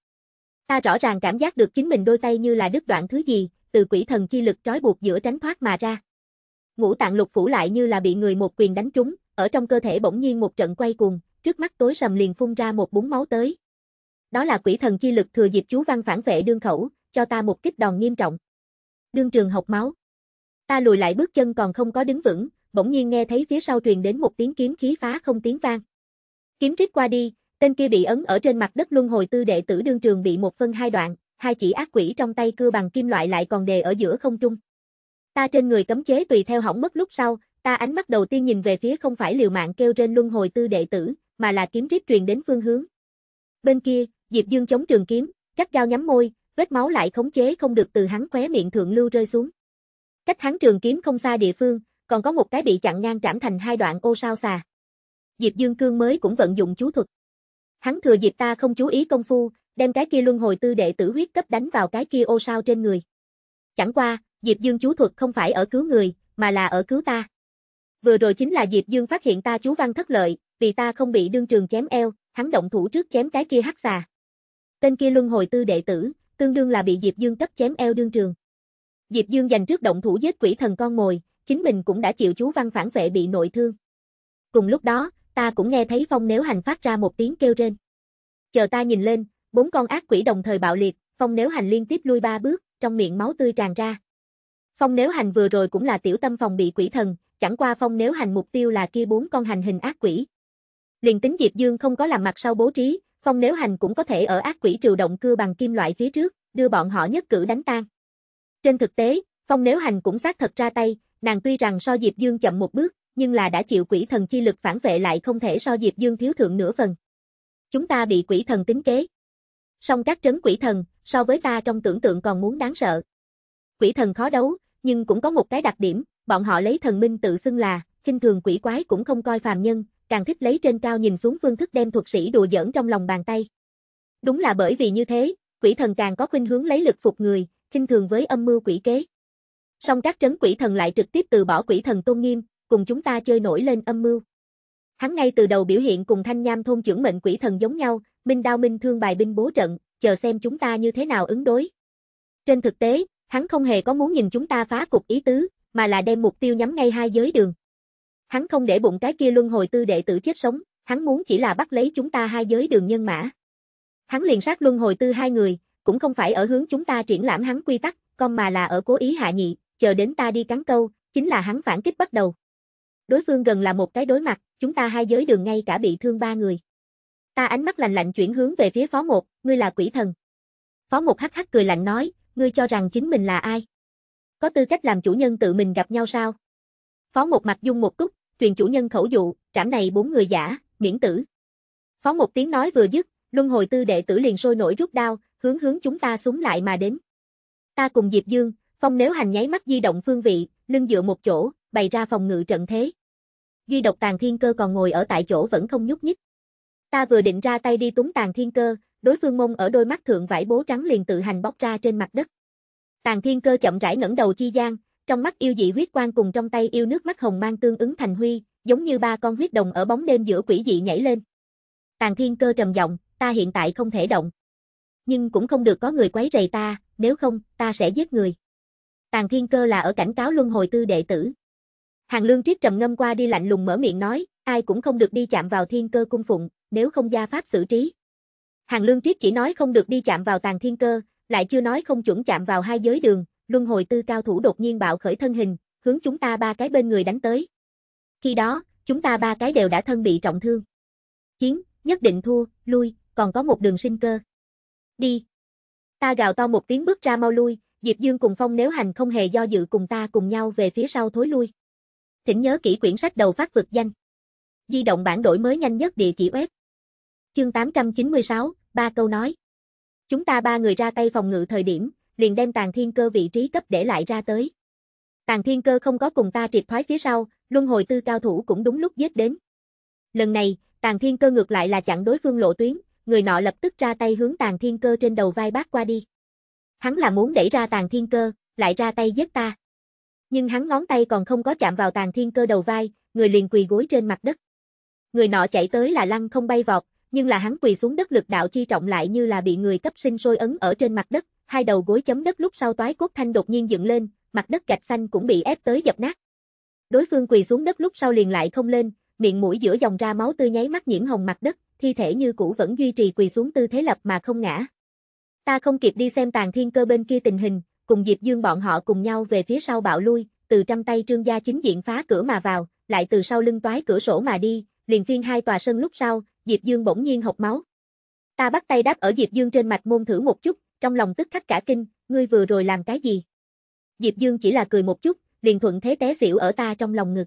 Speaker 1: Ta rõ ràng cảm giác được chính mình đôi tay như là đứt đoạn thứ gì, từ quỷ thần chi lực trói buộc giữa tránh thoát mà ra. Ngũ tạng lục phủ lại như là bị người một quyền đánh trúng, ở trong cơ thể bỗng nhiên một trận quay cuồng, trước mắt tối sầm liền phun ra một búng máu tới. Đó là quỷ thần chi lực thừa dịp chú văn phản vệ đương khẩu, cho ta một kích đòn nghiêm trọng. Đương trường học máu. Ta lùi lại bước chân còn không có đứng vững, bỗng nhiên nghe thấy phía sau truyền đến một tiếng kiếm khí phá không tiếng vang. Kiếm rít qua đi, tên kia bị ấn ở trên mặt đất luân hồi tư đệ tử đương trường bị một phân hai đoạn, hai chỉ ác quỷ trong tay cưa bằng kim loại lại còn đề ở giữa không trung. Ta trên người cấm chế tùy theo hỏng mất lúc sau, ta ánh mắt đầu tiên nhìn về phía không phải liều mạng kêu trên luân hồi tư đệ tử, mà là kiếm rít truyền đến phương hướng. Bên kia, Diệp Dương chống trường kiếm, cắt cao nhắm môi, vết máu lại khống chế không được từ hắn khóe miệng thượng lưu rơi xuống. Cách hắn trường kiếm không xa địa phương, còn có một cái bị chặn ngang trảm thành hai đoạn ô sao xà. Diệp Dương Cương mới cũng vận dụng chú thuật. Hắn thừa dịp ta không chú ý công phu, đem cái kia luân hồi tư đệ tử huyết cấp đánh vào cái kia ô sao trên người. Chẳng qua, Diệp Dương chú thuật không phải ở cứu người, mà là ở cứu ta. Vừa rồi chính là Diệp Dương phát hiện ta chú văn thất lợi, vì ta không bị đương trường chém eo, hắn động thủ trước chém cái kia hắc xà tên kia luân hồi tư đệ tử, tương đương là bị Diệp Dương cấp chém eo đương trường. Diệp Dương giành trước động thủ giết quỷ thần con mồi, chính mình cũng đã chịu chú văn phản vệ bị nội thương. Cùng lúc đó, ta cũng nghe thấy phong nếu hành phát ra một tiếng kêu rên. Chờ ta nhìn lên, bốn con ác quỷ đồng thời bạo liệt, phong nếu hành liên tiếp lui ba bước, trong miệng máu tươi tràn ra. Phong nếu hành vừa rồi cũng là tiểu tâm phòng bị quỷ thần, chẳng qua phong nếu hành mục tiêu là kia bốn con hành hình ác quỷ. Liền tính Diệp Dương không có làm mặt sau bố trí, Phong nếu hành cũng có thể ở ác quỷ triều động cưa bằng kim loại phía trước, đưa bọn họ nhất cử đánh tan. Trên thực tế, Phong nếu hành cũng xác thật ra tay, nàng tuy rằng so Diệp Dương chậm một bước, nhưng là đã chịu quỷ thần chi lực phản vệ lại không thể so Diệp Dương thiếu thượng nửa phần. Chúng ta bị quỷ thần tính kế. Song các trấn quỷ thần, so với ta trong tưởng tượng còn muốn đáng sợ. Quỷ thần khó đấu, nhưng cũng có một cái đặc điểm, bọn họ lấy thần minh tự xưng là, kinh thường quỷ quái cũng không coi phàm nhân, càng thích lấy trên cao nhìn xuống phương thức đem thuật sĩ đùa giỡn trong lòng bàn tay. Đúng là bởi vì như thế, quỷ thần càng có khuynh hướng lấy lực phục người, kinh thường với âm mưu quỷ kế. Song các trấn quỷ thần lại trực tiếp từ bỏ quỷ thần tôn nghiêm, cùng chúng ta chơi nổi lên âm mưu. Hắn ngay từ đầu biểu hiện cùng thanh nham thôn trưởng mệnh quỷ thần giống nhau, minh đao minh thương bài binh bố trận, chờ xem chúng ta như thế nào ứng đối. Trên thực tế, hắn không hề có muốn nhìn chúng ta phá cục ý tứ, mà là đem mục tiêu nhắm ngay hai giới đường hắn không để bụng cái kia luân hồi tư đệ tử chết sống, hắn muốn chỉ là bắt lấy chúng ta hai giới đường nhân mã. Hắn liền sát luân hồi tư hai người, cũng không phải ở hướng chúng ta triển lãm hắn quy tắc, con mà là ở cố ý hạ nhị, chờ đến ta đi cắn câu, chính là hắn phản kích bắt đầu. Đối phương gần là một cái đối mặt, chúng ta hai giới đường ngay cả bị thương ba người. Ta ánh mắt lạnh lạnh chuyển hướng về phía phó một, ngươi là quỷ thần. Phó một hắc hắc cười lạnh nói, ngươi cho rằng chính mình là ai? Có tư cách làm chủ nhân tự mình gặp nhau sao? Phó một mặt dung một túc, truyền chủ nhân khẩu dụ, trảm này bốn người giả, miễn tử. Phó một tiếng nói vừa dứt, luân hồi tư đệ tử liền sôi nổi rút đao, hướng hướng chúng ta súng lại mà đến. Ta cùng Diệp Dương, Phong nếu hành nháy mắt di động phương vị, lưng dựa một chỗ, bày ra phòng ngự trận thế. Duy độc tàng thiên cơ còn ngồi ở tại chỗ vẫn không nhúc nhích. Ta vừa định ra tay đi túng tàng thiên cơ, đối phương mông ở đôi mắt thượng vải bố trắng liền tự hành bóc ra trên mặt đất. tàng thiên cơ chậm rãi ngẩng đầu chi gian, trong mắt yêu dị huyết quang cùng trong tay yêu nước mắt hồng mang tương ứng thành huy, giống như ba con huyết đồng ở bóng đêm giữa quỷ dị nhảy lên. Tàn thiên cơ trầm giọng, ta hiện tại không thể động. Nhưng cũng không được có người quấy rầy ta, nếu không, ta sẽ giết người. Tàn thiên cơ là ở cảnh cáo luân hồi tư đệ tử. Hàng lương triết trầm ngâm qua đi lạnh lùng mở miệng nói, ai cũng không được đi chạm vào thiên cơ cung phụng, nếu không gia pháp xử trí. Hàng lương triết chỉ nói không được đi chạm vào tàn thiên cơ, lại chưa nói không chuẩn chạm vào hai giới đường, luân hồi tư cao thủ đột nhiên bạo khởi thân hình, hướng chúng ta ba cái bên người đánh tới. Khi đó, chúng ta ba cái đều đã thân bị trọng thương. Chiến, nhất định thua, lui, còn có một đường sinh cơ. Đi. Ta gào to một tiếng bước ra mau lui, Diệp Dương cùng Phong nếu hành không hề do dự cùng ta cùng nhau về phía sau thối lui. Thỉnh nhớ kỹ quyển sách đầu phát vực danh. Di động bản đổi mới nhanh nhất địa chỉ web. Chương 896, ba câu nói. Chúng ta ba người ra tay phòng ngự thời điểm, liền đem tàn thiên cơ vị trí cấp để lại ra tới. Tàn thiên cơ không có cùng ta triệt thoái phía sau, luân hồi tư cao thủ cũng đúng lúc giết đến. Lần này, tàn thiên cơ ngược lại là chặn đối phương lộ tuyến, người nọ lập tức ra tay hướng tàn thiên cơ trên đầu vai bác qua đi. Hắn là muốn đẩy ra tàn thiên cơ, lại ra tay giết ta. Nhưng hắn ngón tay còn không có chạm vào tàn thiên cơ đầu vai, người liền quỳ gối trên mặt đất. Người nọ chạy tới là lăn không bay vọt, nhưng là hắn quỳ xuống đất lực đạo chi trọng lại như là bị người cấp sinh sôi ấn ở trên mặt đất, hai đầu gối chấm đất lúc sau toái cốt thanh đột nhiên dựng lên, mặt đất gạch xanh cũng bị ép tới dập nát. Đối phương quỳ xuống đất lúc sau liền lại không lên, miệng mũi giữa dòng ra máu tươi nháy mắt nhiễm hồng mặt đất, thi thể như cũ vẫn duy trì quỳ xuống tư thế lập mà không ngã. Ta không kịp đi xem tàn thiên cơ bên kia tình hình, cùng Diệp Dương bọn họ cùng nhau về phía sau bạo lui, từ trăm tay trương gia chính diện phá cửa mà vào, lại từ sau lưng toái cửa sổ mà đi, liền phiên hai tòa sân lúc sau, Diệp Dương bỗng nhiên hộc máu. Ta bắt tay đáp ở Diệp Dương trên mạch môn thử một chút, trong lòng tức khắc cả kinh, ngươi vừa rồi làm cái gì? Diệp Dương chỉ là cười một chút, liền thuận thế té xỉu ở ta trong lòng ngực.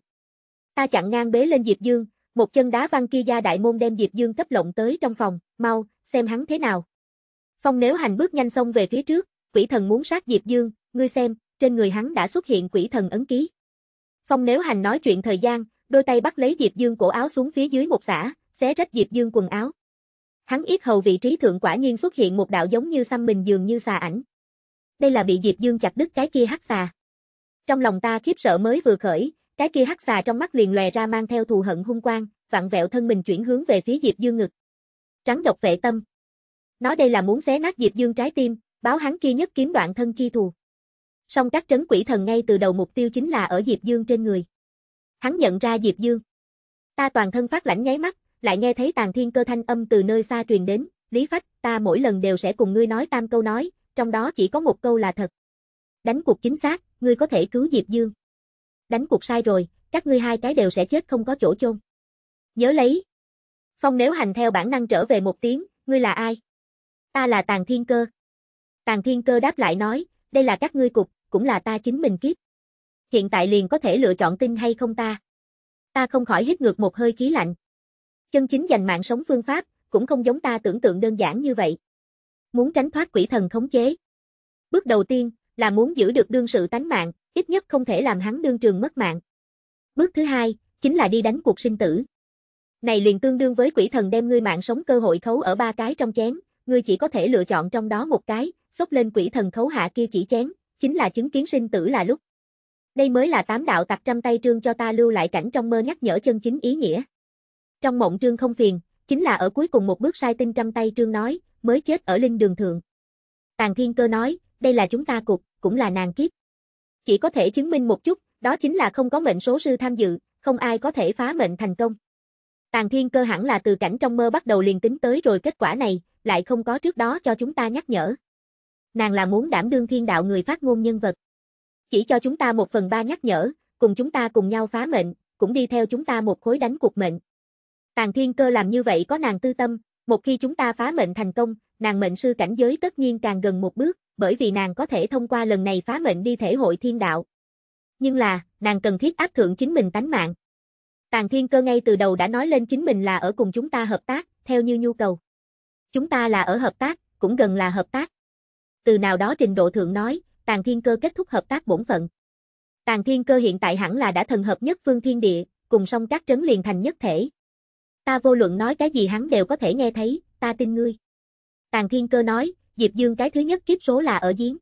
Speaker 1: Ta chặn ngang bế lên Diệp Dương, một chân đá văng kia gia đại môn đem Diệp Dương cấp lộng tới trong phòng, mau, xem hắn thế nào. Phong nếu hành bước nhanh xông về phía trước, quỷ thần muốn sát Diệp Dương, ngươi xem, trên người hắn đã xuất hiện quỷ thần ấn ký. Phong nếu hành nói chuyện thời gian, đôi tay bắt lấy Diệp Dương cổ áo xuống phía dưới một xả, xé rách Diệp Dương quần áo. Hắn ít hầu vị trí thượng quả nhiên xuất hiện một đạo giống như xăm mình dường như xà ảnh. Đây là bị Diệp Dương chặt đứt cái kia hắc xà. Trong lòng ta khiếp sợ mới vừa khởi, cái kia hắc xà trong mắt liền lòe ra mang theo thù hận hung quang, vặn vẹo thân mình chuyển hướng về phía Diệp Dương ngực. Trắng độc vệ tâm. Nó đây là muốn xé nát Diệp Dương trái tim, báo hắn kia nhất kiếm đoạn thân chi thù. Song các trấn quỷ thần ngay từ đầu mục tiêu chính là ở Diệp Dương trên người. Hắn nhận ra Diệp Dương. Ta toàn thân phát lãnh nháy mắt, lại nghe thấy tàn thiên cơ thanh âm từ nơi xa truyền đến, Lý Phách, ta mỗi lần đều sẽ cùng ngươi nói tam câu nói, trong đó chỉ có một câu là thật. Đánh cuộc chính xác, ngươi có thể cứu Diệp Dương. Đánh cuộc sai rồi, các ngươi hai cái đều sẽ chết không có chỗ chôn. Nhớ lấy. Phong nếu hành theo bản năng trở về một tiếng, ngươi là ai? Ta là tàng Thiên Cơ. tàng Thiên Cơ đáp lại nói, đây là các ngươi cục, cũng là ta chính mình kiếp. Hiện tại liền có thể lựa chọn tin hay không ta. Ta không khỏi hít ngược một hơi khí lạnh, Chân chính giành mạng sống phương pháp, cũng không giống ta tưởng tượng đơn giản như vậy. Muốn tránh thoát quỷ thần khống chế. Bước đầu tiên, là muốn giữ được đương sự tánh mạng, ít nhất không thể làm hắn đương trường mất mạng. Bước thứ hai, chính là đi đánh cuộc sinh tử. Này liền tương đương với quỷ thần đem ngươi mạng sống cơ hội khấu ở ba cái trong chén, ngươi chỉ có thể lựa chọn trong đó một cái, xốc lên quỷ thần khấu hạ kia chỉ chén, chính là chứng kiến sinh tử là lúc. Đây mới là tám đạo tặc trăm tay trương cho ta lưu lại cảnh trong mơ nhắc nhở chân chính ý nghĩa. Trong mộng Trương không phiền, chính là ở cuối cùng một bước sai tinh trăm tay Trương nói, mới chết ở linh đường thượng. Tàng Thiên Cơ nói, đây là chúng ta cục, cũng là nàng kiếp. Chỉ có thể chứng minh một chút, đó chính là không có mệnh số sư tham dự, không ai có thể phá mệnh thành công. Tàng Thiên Cơ hẳn là từ cảnh trong mơ bắt đầu liền tính tới rồi kết quả này, lại không có trước đó cho chúng ta nhắc nhở. Nàng là muốn đảm đương thiên đạo người phát ngôn nhân vật. Chỉ cho chúng ta một phần ba nhắc nhở, cùng chúng ta cùng nhau phá mệnh, cũng đi theo chúng ta một khối đánh cuộc mệnh. Tàng thiên cơ làm như vậy có nàng tư tâm, một khi chúng ta phá mệnh thành công, nàng mệnh sư cảnh giới tất nhiên càng gần một bước, bởi vì nàng có thể thông qua lần này phá mệnh đi thể hội thiên đạo. Nhưng là, nàng cần thiết áp thượng chính mình tánh mạng. Tàng thiên cơ ngay từ đầu đã nói lên chính mình là ở cùng chúng ta hợp tác, theo như nhu cầu. Chúng ta là ở hợp tác, cũng gần là hợp tác. Từ nào đó trình độ thượng nói, Tàng Thiên Cơ kết thúc hợp tác bổn phận. Tàng Thiên Cơ hiện tại hẳn là đã thần hợp nhất phương thiên địa, cùng song các trấn liền thành nhất thể ta vô luận nói cái gì hắn đều có thể nghe thấy, ta tin ngươi. Tàng Thiên Cơ nói, Diệp Dương cái thứ nhất kiếp số là ở giếng.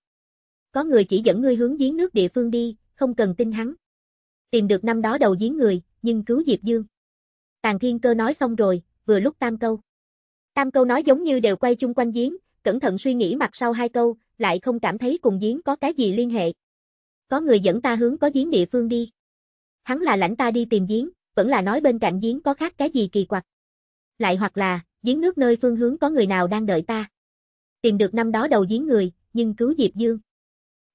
Speaker 1: Có người chỉ dẫn ngươi hướng giếng nước địa phương đi, không cần tin hắn. Tìm được năm đó đầu giếng người, nhưng cứu Diệp Dương. Tàng Thiên Cơ nói xong rồi, vừa lúc tam câu. Tam câu nói giống như đều quay chung quanh giếng, cẩn thận suy nghĩ mặt sau hai câu, lại không cảm thấy cùng giếng có cái gì liên hệ. Có người dẫn ta hướng có giếng địa phương đi. Hắn là lãnh ta đi tìm giếng, vẫn là nói bên cạnh giếng có khác cái gì kỳ quặc. Lại hoặc là, giếng nước nơi phương hướng có người nào đang đợi ta. Tìm được năm đó đầu giếng người, nhưng cứu Diệp Dương.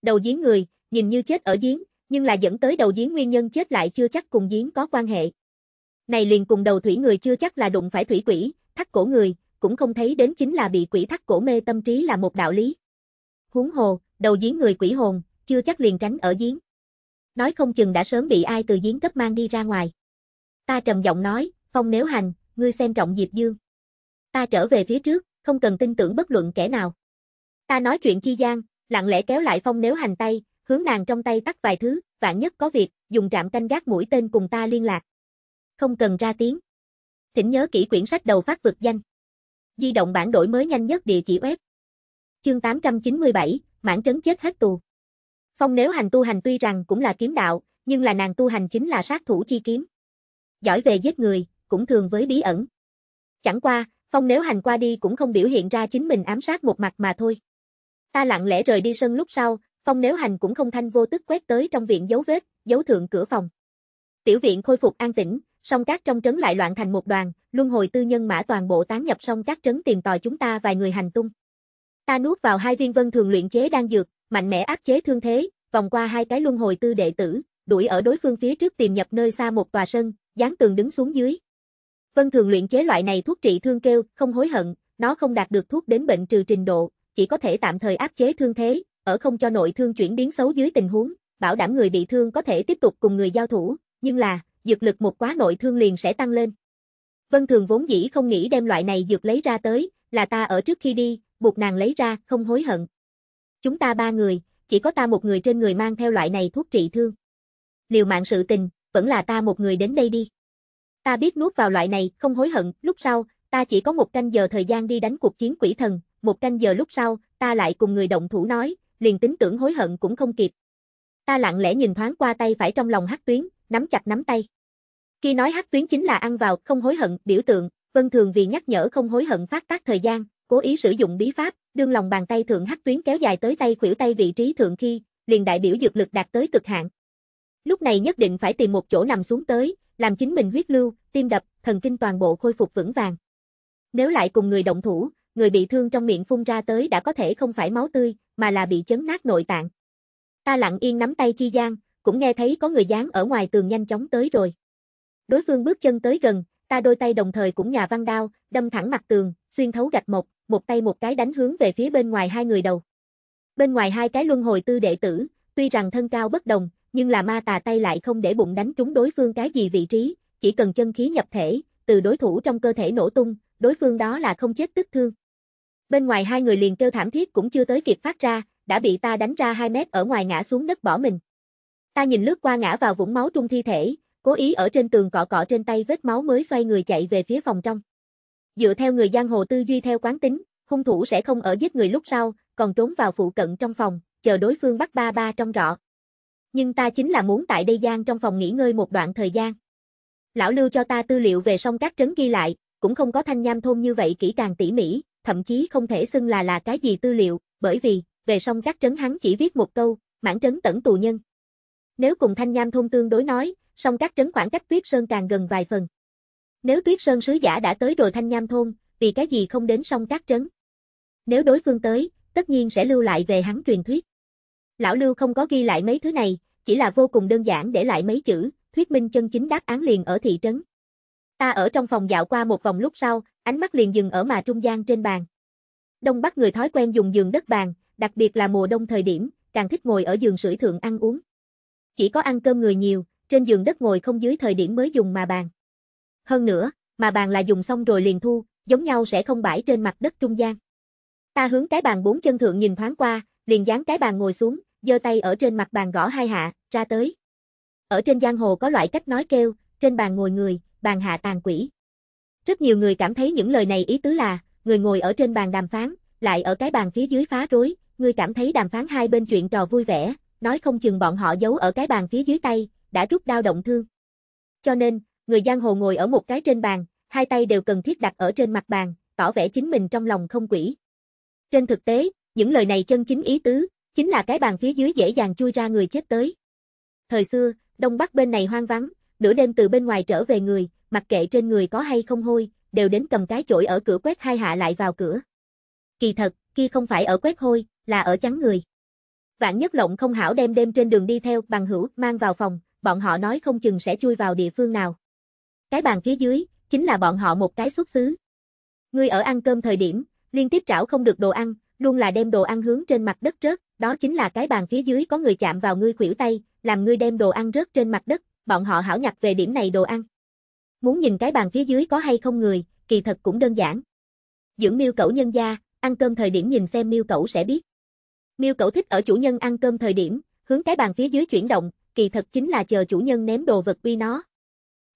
Speaker 1: Đầu giếng người, nhìn như chết ở giếng, nhưng là dẫn tới đầu giếng nguyên nhân chết lại chưa chắc cùng giếng có quan hệ. Này liền cùng đầu thủy người chưa chắc là đụng phải thủy quỷ, thắt cổ người, cũng không thấy đến chính là bị quỷ thắt cổ mê tâm trí là một đạo lý. Huống hồ, đầu giếng người quỷ hồn, chưa chắc liền tránh ở giếng. Nói không chừng đã sớm bị ai từ giếng cấp mang đi ra ngoài. Ta trầm giọng nói, phong nếu hành, ngươi xem trọng Diệp Dương. Ta trở về phía trước, không cần tin tưởng bất luận kẻ nào. Ta nói chuyện chi gian, lặng lẽ kéo lại phong nếu hành tay, hướng nàng trong tay tắt vài thứ, vạn nhất có việc, dùng trạm canh gác mũi tên cùng ta liên lạc. Không cần ra tiếng. Thỉnh nhớ kỹ quyển sách đầu phát vực danh. Di động bản đổi mới nhanh nhất địa chỉ web. Chương 897, mãn trấn chết hết tù. Phong nếu hành tu hành tuy rằng cũng là kiếm đạo, nhưng là nàng tu hành chính là sát thủ chi kiếm giỏi về giết người, cũng thường với bí ẩn. Chẳng qua, Phong nếu hành qua đi cũng không biểu hiện ra chính mình ám sát một mặt mà thôi. Ta lặng lẽ rời đi sân lúc sau, Phong nếu hành cũng không thanh vô tức quét tới trong viện dấu vết, dấu thượng cửa phòng. Tiểu viện khôi phục an tĩnh, song các trong trấn lại loạn thành một đoàn, luân hồi tư nhân mã toàn bộ tán nhập song các trấn tìm tòi chúng ta vài người hành tung. Ta nuốt vào hai viên vân thường luyện chế đang dược, mạnh mẽ áp chế thương thế, vòng qua hai cái luân hồi tư đệ tử, đuổi ở đối phương phía trước tìm nhập nơi xa một tòa sân, dán tường đứng xuống dưới. Vân thường luyện chế loại này thuốc trị thương kêu, không hối hận, nó không đạt được thuốc đến bệnh trừ trình độ, chỉ có thể tạm thời áp chế thương thế, ở không cho nội thương chuyển biến xấu dưới tình huống, bảo đảm người bị thương có thể tiếp tục cùng người giao thủ, nhưng là, dược lực một quá nội thương liền sẽ tăng lên. Vân Thường vốn dĩ không nghĩ đem loại này dược lấy ra tới, là ta ở trước khi đi, buộc nàng lấy ra, không hối hận. Chúng ta ba người, chỉ có ta một người trên người mang theo loại này thuốc trị thương. Liều mạng sự tình, vẫn là ta một người đến đây đi. Ta biết nuốt vào loại này, không hối hận, lúc sau, ta chỉ có một canh giờ thời gian đi đánh cuộc chiến quỷ thần, một canh giờ lúc sau, ta lại cùng người động thủ nói, liền tính tưởng hối hận cũng không kịp. Ta lặng lẽ nhìn thoáng qua tay phải trong lòng hắc tuyến, nắm chặt nắm tay. Khi nói hắc tuyến chính là ăn vào, không hối hận, biểu tượng, vân thường vì nhắc nhở không hối hận phát tác thời gian, cố ý sử dụng bí pháp, đương lòng bàn tay thượng hắc tuyến kéo dài tới tay khuỷu tay vị trí thượng khi, liền đại biểu dược lực đạt tới cực hạn. Lúc này nhất định phải tìm một chỗ nằm xuống tới, làm chính mình huyết lưu, tim đập, thần kinh toàn bộ khôi phục vững vàng. Nếu lại cùng người động thủ, người bị thương trong miệng phun ra tới đã có thể không phải máu tươi, mà là bị chấn nát nội tạng. Ta lặng yên nắm tay Chi Giang, cũng nghe thấy có người dáng ở ngoài tường nhanh chóng tới rồi. Đối phương bước chân tới gần, ta đôi tay đồng thời cũng nhà văn đao, đâm thẳng mặt tường, xuyên thấu gạch một một tay một cái đánh hướng về phía bên ngoài hai người đầu. Bên ngoài hai cái luân hồi tư đệ tử, tuy rằng thân cao bất đồng, nhưng là ma tà tay lại không để bụng đánh trúng đối phương cái gì vị trí, chỉ cần chân khí nhập thể, từ đối thủ trong cơ thể nổ tung, đối phương đó là không chết tức thương. Bên ngoài hai người liền kêu thảm thiết cũng chưa tới kịp phát ra, đã bị ta đánh ra 2 mét ở ngoài ngã xuống đất bỏ mình. Ta nhìn lướt qua ngã vào vũng máu trung thi thể, cố ý ở trên tường cọ cọ trên tay vết máu mới xoay người chạy về phía phòng trong. Dựa theo người giang hồ tư duy theo quán tính, hung thủ sẽ không ở giết người lúc sau, còn trốn vào phụ cận trong phòng, chờ đối phương bắt ba ba trong rọ nhưng ta chính là muốn tại đây gian trong phòng nghỉ ngơi một đoạn thời gian. Lão lưu cho ta tư liệu về song các trấn ghi lại, cũng không có thanh nham thôn như vậy kỹ càng tỉ mỉ, thậm chí không thể xưng là là cái gì tư liệu, bởi vì, về song các trấn hắn chỉ viết một câu, mãn trấn tẩn tù nhân. Nếu cùng thanh nham thôn tương đối nói, song các trấn khoảng cách tuyết sơn càng gần vài phần. Nếu tuyết sơn sứ giả đã tới rồi thanh nham thôn, vì cái gì không đến song các trấn? Nếu đối phương tới, tất nhiên sẽ lưu lại về hắn truyền thuyết. Lão Lưu không có ghi lại mấy thứ này, chỉ là vô cùng đơn giản để lại mấy chữ, thuyết minh chân chính đáp án liền ở thị trấn. Ta ở trong phòng dạo qua một vòng lúc sau, ánh mắt liền dừng ở mà trung gian trên bàn. Đông Bắc người thói quen dùng giường đất bàn, đặc biệt là mùa đông thời điểm, càng thích ngồi ở giường sưởi thượng ăn uống. Chỉ có ăn cơm người nhiều, trên giường đất ngồi không dưới thời điểm mới dùng mà bàn. Hơn nữa, mà bàn là dùng xong rồi liền thu, giống nhau sẽ không bãi trên mặt đất trung gian. Ta hướng cái bàn bốn chân thượng nhìn thoáng qua, liền dán cái bàn ngồi xuống, giơ tay ở trên mặt bàn gõ hai hạ, ra tới. Ở trên giang hồ có loại cách nói kêu, trên bàn ngồi người, bàn hạ tàn quỷ. Rất nhiều người cảm thấy những lời này ý tứ là, người ngồi ở trên bàn đàm phán, lại ở cái bàn phía dưới phá rối, người cảm thấy đàm phán hai bên chuyện trò vui vẻ, nói không chừng bọn họ giấu ở cái bàn phía dưới tay, đã rút đao động thương. Cho nên, người giang hồ ngồi ở một cái trên bàn, hai tay đều cần thiết đặt ở trên mặt bàn, tỏ vẻ chính mình trong lòng không quỷ. Trên thực tế, những lời này chân chính ý tứ, Chính là cái bàn phía dưới dễ dàng chui ra người chết tới. Thời xưa, đông bắc bên này hoang vắng, nửa đêm từ bên ngoài trở về người, mặc kệ trên người có hay không hôi, đều đến cầm cái chổi ở cửa quét hai hạ lại vào cửa. Kỳ thật, kia không phải ở quét hôi, là ở chắn người. Vạn nhất lộng không hảo đem đêm trên đường đi theo bằng hữu mang vào phòng, bọn họ nói không chừng sẽ chui vào địa phương nào. Cái bàn phía dưới, chính là bọn họ một cái xuất xứ. Ngươi ở ăn cơm thời điểm, liên tiếp trảo không được đồ ăn, luôn là đem đồ ăn hướng trên mặt đất rớt, đó chính là cái bàn phía dưới có người chạm vào ngươi khuỷu tay, làm ngươi đem đồ ăn rớt trên mặt đất, bọn họ hảo nhặt về điểm này đồ ăn. Muốn nhìn cái bàn phía dưới có hay không người, kỳ thật cũng đơn giản. Dưỡng miêu cẩu nhân gia, ăn cơm thời điểm nhìn xem miêu cẩu sẽ biết. Miêu cẩu thích ở chủ nhân ăn cơm thời điểm, hướng cái bàn phía dưới chuyển động, kỳ thật chính là chờ chủ nhân ném đồ vật uy nó.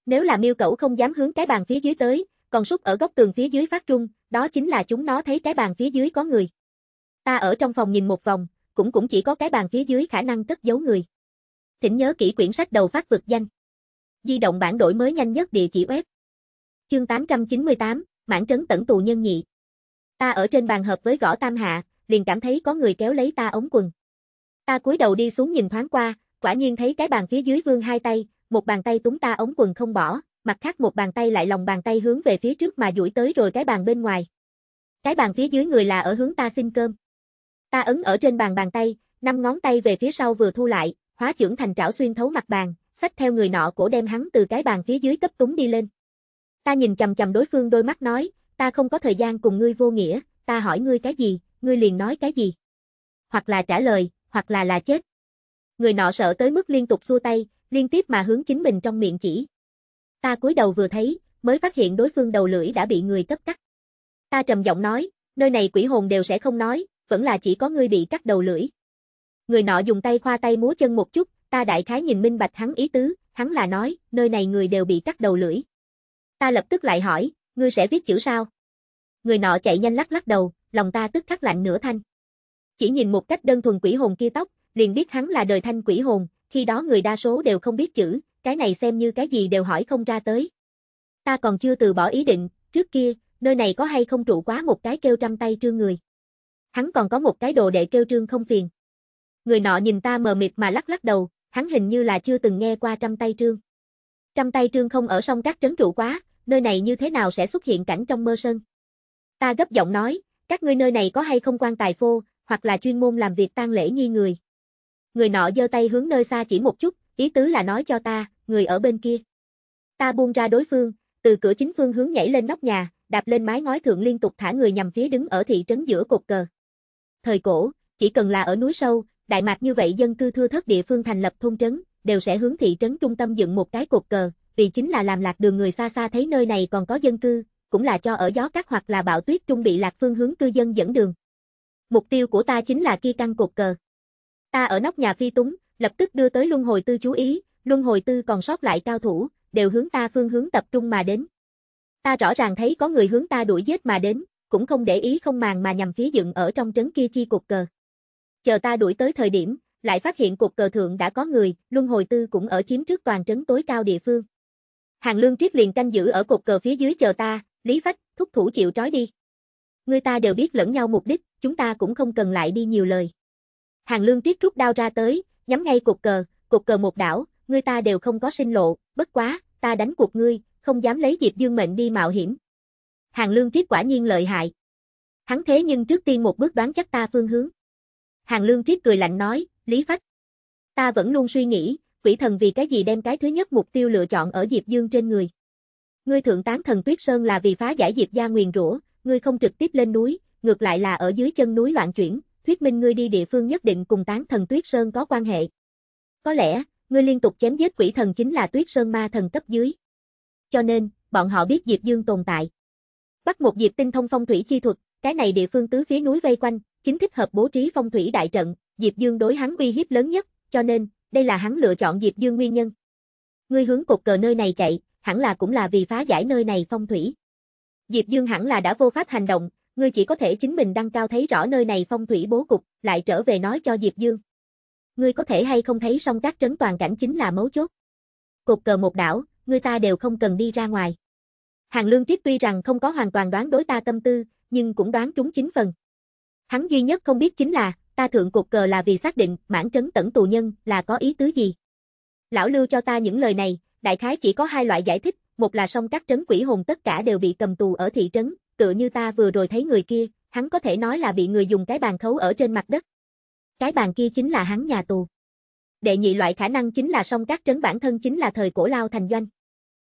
Speaker 1: Nếu là miêu cẩu không dám hướng cái bàn phía dưới tới, còn súc ở góc tường phía dưới phát trung, đó chính là chúng nó thấy cái bàn phía dưới có người. Ta ở trong phòng nhìn một vòng, cũng cũng chỉ có cái bàn phía dưới khả năng cất giấu người. Thỉnh nhớ kỹ quyển sách đầu phát vực danh. Di động bản đổi mới nhanh nhất địa chỉ web. Chương 898, mãn trấn tẩn tù nhân nhị. Ta ở trên bàn hợp với gõ tam hạ, liền cảm thấy có người kéo lấy ta ống quần. Ta cúi đầu đi xuống nhìn thoáng qua, quả nhiên thấy cái bàn phía dưới vương hai tay, một bàn tay túng ta ống quần không bỏ, mặt khác một bàn tay lại lòng bàn tay hướng về phía trước mà duỗi tới rồi cái bàn bên ngoài. Cái bàn phía dưới người là ở hướng ta xin cơm. Ta ấn ở trên bàn bàn tay, năm ngón tay về phía sau vừa thu lại, hóa trưởng thành trảo xuyên thấu mặt bàn, xách theo người nọ cổ đem hắn từ cái bàn phía dưới cấp túng đi lên. Ta nhìn chầm chầm đối phương đôi mắt nói, ta không có thời gian cùng ngươi vô nghĩa, ta hỏi ngươi cái gì, ngươi liền nói cái gì. Hoặc là trả lời, hoặc là là chết. Người nọ sợ tới mức liên tục xua tay, liên tiếp mà hướng chính mình trong miệng chỉ. Ta cúi đầu vừa thấy, mới phát hiện đối phương đầu lưỡi đã bị người cấp cắt. Ta trầm giọng nói, nơi này quỷ hồn đều sẽ không nói, vẫn là chỉ có ngươi bị cắt đầu lưỡi. Người nọ dùng tay khoa tay múa chân một chút, ta đại khái nhìn minh bạch hắn ý tứ, hắn là nói, nơi này người đều bị cắt đầu lưỡi. Ta lập tức lại hỏi, ngươi sẽ viết chữ sao? Người nọ chạy nhanh lắc lắc đầu, lòng ta tức khắc lạnh nửa thanh. Chỉ nhìn một cách đơn thuần quỷ hồn kia tóc, liền biết hắn là đời thanh quỷ hồn, khi đó người đa số đều không biết chữ, cái này xem như cái gì đều hỏi không ra tới. Ta còn chưa từ bỏ ý định, trước kia, nơi này có hay không trụ quá một cái kêu trăm tay trương người hắn còn có một cái đồ đệ kêu trương không phiền. Người nọ nhìn ta mờ mịt mà lắc lắc đầu, hắn hình như là chưa từng nghe qua trăm tay trương. Trăm tay trương không ở sông các trấn trụ quá, nơi này như thế nào sẽ xuất hiện cảnh trong mơ sơn. Ta gấp giọng nói, các ngươi nơi này có hay không quan tài phô, hoặc là chuyên môn làm việc tang lễ nghi người. Người nọ giơ tay hướng nơi xa chỉ một chút, ý tứ là nói cho ta, người ở bên kia. Ta buông ra đối phương, từ cửa chính phương hướng nhảy lên nóc nhà, đạp lên mái ngói thượng liên tục thả người nhằm phía đứng ở thị trấn giữa cột cờ. Thời cổ, chỉ cần là ở núi sâu, Đại Mạc như vậy dân cư thưa thất địa phương thành lập thôn trấn, đều sẽ hướng thị trấn trung tâm dựng một cái cột cờ, vì chính là làm lạc đường người xa xa thấy nơi này còn có dân cư, cũng là cho ở gió cát hoặc là bão tuyết trung bị lạc phương hướng cư dân dẫn đường. Mục tiêu của ta chính là kia căn cột cờ. Ta ở nóc nhà phi túng, lập tức đưa tới luân hồi tư chú ý, luân hồi tư còn sót lại cao thủ, đều hướng ta phương hướng tập trung mà đến. Ta rõ ràng thấy có người hướng ta đuổi giết mà đến, cũng không để ý không màng mà nhằm phía dựng ở trong trấn kia chi cục cờ. Chờ ta đuổi tới thời điểm, lại phát hiện cục cờ thượng đã có người, luân hồi tư cũng ở chiếm trước toàn trấn tối cao địa phương. Hàng Lương Triết liền canh giữ ở cục cờ phía dưới chờ ta, Lý Phách, thúc thủ chịu trói đi. Người ta đều biết lẫn nhau mục đích, chúng ta cũng không cần lại đi nhiều lời. Hàng Lương Triết rút đao ra tới, nhắm ngay cục cờ, cục cờ một đảo, người ta đều không có sinh lộ, bất quá, ta đánh cuộc ngươi, không dám lấy Diệp Dương mệnh đi mạo hiểm. Hàng Lương triết quả nhiên lợi hại. Hắn thế nhưng trước tiên một bước đoán chắc ta phương hướng. Hàng Lương triết cười lạnh nói, Lý Phách. Ta vẫn luôn suy nghĩ, quỷ thần vì cái gì đem cái thứ nhất mục tiêu lựa chọn ở Diệp Dương trên người. Ngươi thượng tán thần Tuyết Sơn là vì phá giải Diệp gia nguyền rủa, ngươi không trực tiếp lên núi, ngược lại là ở dưới chân núi loạn chuyển, thuyết minh ngươi đi địa phương nhất định cùng tán thần Tuyết Sơn có quan hệ. Có lẽ, ngươi liên tục chém giết quỷ thần chính là Tuyết Sơn ma thần cấp dưới. Cho nên, bọn họ biết Diệp Dương tồn tại. Bắt một diệp tinh thông phong thủy chi thuật, cái này địa phương tứ phía núi vây quanh, chính thích hợp bố trí phong thủy đại trận, Diệp Dương đối hắn uy hiếp lớn nhất, cho nên, đây là hắn lựa chọn Diệp Dương nguyên nhân. Ngươi hướng cục cờ nơi này chạy, hẳn là cũng là vì phá giải nơi này phong thủy. Diệp Dương hẳn là đã vô pháp hành động, ngươi chỉ có thể chính mình đăng cao thấy rõ nơi này phong thủy bố cục, lại trở về nói cho Diệp Dương. Ngươi có thể hay không thấy song các trấn toàn cảnh chính là mấu chốt. cục cờ một đảo, ngươi ta đều không cần đi ra ngoài. Hàng Lương triết tuy rằng không có hoàn toàn đoán đối ta tâm tư, nhưng cũng đoán trúng chính phần. Hắn duy nhất không biết chính là, ta thượng cột cờ là vì xác định mãn trấn tẩn tù nhân là có ý tứ gì. Lão Lưu cho ta những lời này, đại khái chỉ có hai loại giải thích, một là song các trấn quỷ hồn tất cả đều bị cầm tù ở thị trấn, tựa như ta vừa rồi thấy người kia, hắn có thể nói là bị người dùng cái bàn khấu ở trên mặt đất. Cái bàn kia chính là hắn nhà tù. Đệ nhị loại khả năng chính là song các trấn bản thân chính là thời cổ lao thành doanh.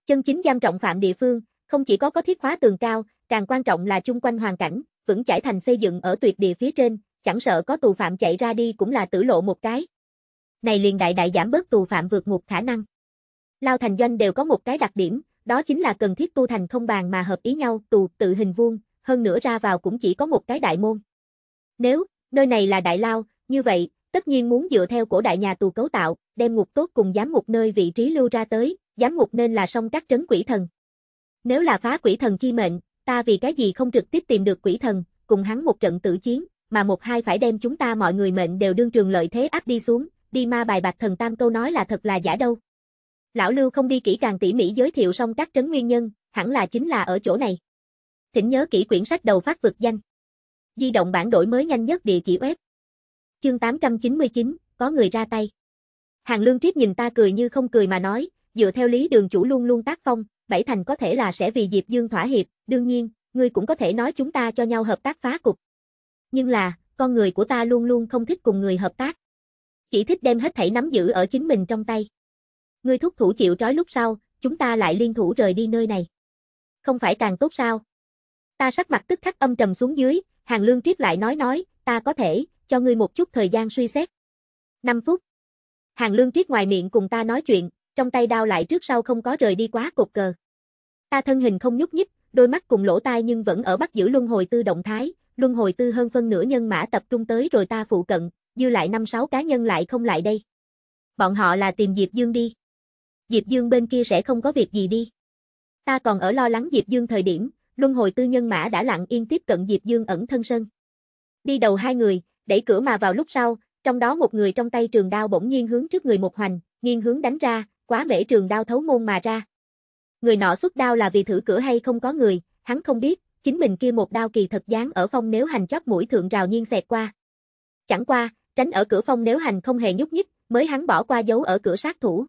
Speaker 1: Chân chính giam trọng phạm địa phương, không chỉ có có thiết khóa tường cao, càng quan trọng là chung quanh hoàn cảnh, vững chãi thành xây dựng ở tuyệt địa phía trên, chẳng sợ có tù phạm chạy ra đi cũng là tử lộ một cái. Này liền đại đại giảm bớt tù phạm vượt ngục khả năng. Lao thành doanh đều có một cái đặc điểm, đó chính là cần thiết tu thành không bàn mà hợp ý nhau, tù tự hình vuông, hơn nữa ra vào cũng chỉ có một cái đại môn. Nếu, nơi này là đại lao, như vậy, tất nhiên muốn dựa theo cổ đại nhà tù cấu tạo, đem ngục tốt cùng giám ngục nơi vị trí lưu ra tới, giám ngục nên là song các trấn quỷ thần. Nếu là phá quỷ thần chi mệnh, ta vì cái gì không trực tiếp tìm được quỷ thần, cùng hắn một trận tử chiến, mà một hai phải đem chúng ta mọi người mệnh đều đương trường lợi thế áp đi xuống, đi ma bài bạc thần tam câu nói là thật là giả đâu. Lão Lưu không đi kỹ càng tỉ mỉ giới thiệu xong các trấn nguyên nhân, hẳn là chính là ở chỗ này. Thỉnh nhớ kỹ quyển sách đầu phát vực danh. Di động bản đổi mới nhanh nhất địa chỉ web. Chương 899, có người ra tay. Hàng Lương Triết nhìn ta cười như không cười mà nói, dựa theo lý đường chủ luôn luôn tác phong, bảy thành có thể là sẽ vì Diệp Dương thỏa hiệp, đương nhiên, ngươi cũng có thể nói chúng ta cho nhau hợp tác phá cục. Nhưng là, con người của ta luôn luôn không thích cùng người hợp tác. Chỉ thích đem hết thảy nắm giữ ở chính mình trong tay. Ngươi thúc thủ chịu trói lúc sau, chúng ta lại liên thủ rời đi nơi này. Không phải càng tốt sao? Ta sắc mặt tức khắc âm trầm xuống dưới, hàng lương triết lại nói nói, ta có thể, cho ngươi một chút thời gian suy xét. 5 phút. Hàng lương triết ngoài miệng cùng ta nói chuyện, trong tay đao lại trước sau không có rời đi quá cột cờ. Ta thân hình không nhúc nhích, đôi mắt cùng lỗ tai nhưng vẫn ở bắt giữ luân hồi tư động thái, luân hồi tư hơn phân nửa nhân mã tập trung tới rồi ta phụ cận, dư lại năm sáu cá nhân lại không lại đây. Bọn họ là tìm Diệp Dương đi. Diệp Dương bên kia sẽ không có việc gì đi. Ta còn ở lo lắng Diệp Dương thời điểm, luân hồi tư nhân mã đã lặng yên tiếp cận Diệp Dương ẩn thân sân. Đi đầu hai người, đẩy cửa mà vào lúc sau, trong đó một người trong tay trường đao bỗng nhiên hướng trước người một hoành, nghiêng hướng đánh ra, quá bể trường đao thấu môn mà ra. Người nọ xuất đao là vì thử cửa hay không có người, hắn không biết, chính mình kia một đao kỳ thật dán ở phong nếu hành chóp mũi thượng rào nhiên xẹt qua. Chẳng qua, tránh ở cửa phong nếu hành không hề nhúc nhích, mới hắn bỏ qua dấu ở cửa sát thủ.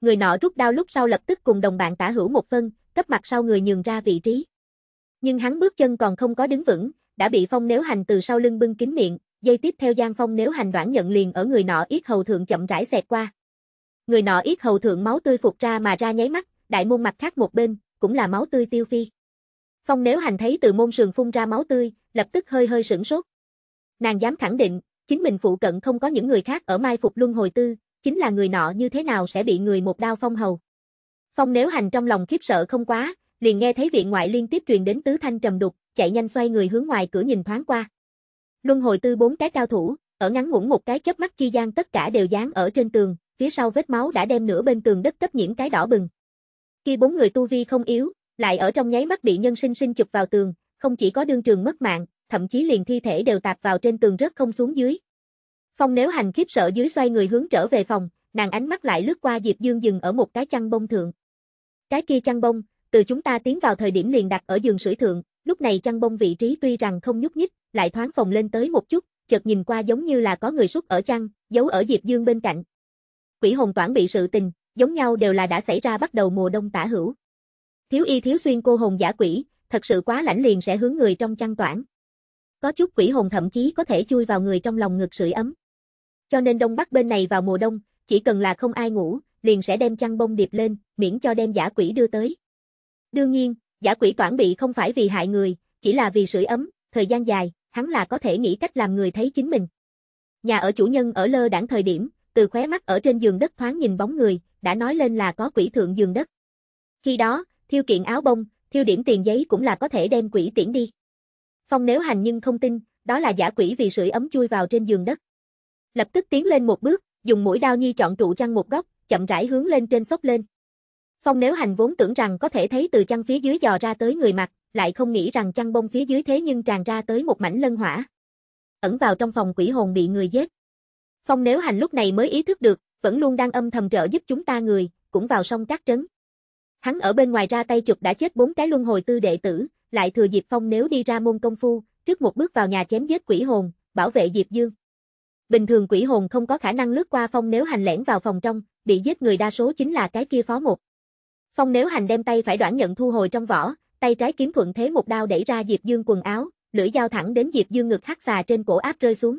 Speaker 1: Người nọ rút đao lúc sau lập tức cùng đồng bạn tả hữu một phân, cấp mặt sau người nhường ra vị trí. Nhưng hắn bước chân còn không có đứng vững, đã bị phong nếu hành từ sau lưng bưng kín miệng, dây tiếp theo giang phong nếu hành đoạn nhận liền ở người nọ yết hầu thượng chậm rãi xẹt qua. Người nọ ít hầu thượng máu tươi phục ra mà ra nháy mắt, đại môn mặt khác một bên, cũng là máu tươi tiêu phi. Phong nếu hành thấy từ môn sườn phun ra máu tươi, lập tức hơi hơi sửng sốt. Nàng dám khẳng định, chính mình phụ cận không có những người khác ở mai phục luân hồi tư, chính là người nọ như thế nào sẽ bị người một đao phong hầu. Phong nếu hành trong lòng khiếp sợ không quá, liền nghe thấy viện ngoại liên tiếp truyền đến tứ thanh trầm đục, chạy nhanh xoay người hướng ngoài cửa nhìn thoáng qua. Luân hồi tư bốn cái cao thủ, ở ngắn ngủn một cái chớp mắt chi gian tất cả đều dán ở trên tường, phía sau vết máu đã đem nửa bên tường đất cấp nhiễm cái đỏ bừng. Khi bốn người tu vi không yếu, lại ở trong nháy mắt bị nhân sinh sinh chụp vào tường, không chỉ có đương trường mất mạng, thậm chí liền thi thể đều tạt vào trên tường rất không xuống dưới. Phong nếu hành khiếp sợ dưới xoay người hướng trở về phòng, nàng ánh mắt lại lướt qua Diệp Dương dừng ở một cái chăn bông thượng. Cái kia chăn bông, từ chúng ta tiến vào thời điểm liền đặt ở giường sưởi thượng, lúc này chăn bông vị trí tuy rằng không nhúc nhích, lại thoáng phòng lên tới một chút, chợt nhìn qua giống như là có người xuất ở chăn, giấu ở Diệp Dương bên cạnh, quỷ hồn toản bị sự tình, giống nhau đều là đã xảy ra bắt đầu mùa đông tả hữu. Thiếu y thiếu xuyên cô hồn giả quỷ, thật sự quá lãnh liền sẽ hướng người trong chăn toản. Có chút quỷ hồn thậm chí có thể chui vào người trong lòng ngực sưởi ấm. Cho nên đông bắc bên này vào mùa đông, chỉ cần là không ai ngủ, liền sẽ đem chăn bông điệp lên, miễn cho đem giả quỷ đưa tới. Đương nhiên, giả quỷ toản bị không phải vì hại người, chỉ là vì sưởi ấm, thời gian dài, hắn là có thể nghĩ cách làm người thấy chính mình. Nhà ở chủ nhân ở lơ đảng thời điểm, từ khóe mắt ở trên giường đất thoáng nhìn bóng người, đã nói lên là có quỷ thượng giường đất. Khi đó, thiêu kiện áo bông, thiêu điểm tiền giấy cũng là có thể đem quỷ tiễn đi. Phong nếu hành nhưng không tin, đó là giả quỷ vì sưởi ấm chui vào trên giường đất. Lập tức tiến lên một bước, dùng mũi đao nhi chọn trụ chăn một góc, chậm rãi hướng lên trên sốc lên. Phong nếu hành vốn tưởng rằng có thể thấy từ chăn phía dưới dò ra tới người mặt, lại không nghĩ rằng chăn bông phía dưới thế nhưng tràn ra tới một mảnh lân hỏa. Ẩn vào trong phòng quỷ hồn bị người giết. Phong nếu hành lúc này mới ý thức được, vẫn luôn đang âm thầm trợ giúp chúng ta người, cũng vào sông cát trấn. Hắn ở bên ngoài ra tay chụp đã chết bốn cái luân hồi tư đệ tử, lại thừa dịp Phong nếu đi ra môn công phu, trước một bước vào nhà chém giết quỷ hồn, bảo vệ Diệp Dương. Bình thường quỷ hồn không có khả năng lướt qua Phong nếu hành lẻn vào phòng trong, bị giết người đa số chính là cái kia phó một. Phong nếu hành đem tay phải đoạn nhận thu hồi trong vỏ, tay trái kiếm thuận thế một đao đẩy ra Diệp Dương quần áo, lưỡi dao thẳng đến Diệp Dương ngực hắc xà trên cổ áp rơi xuống.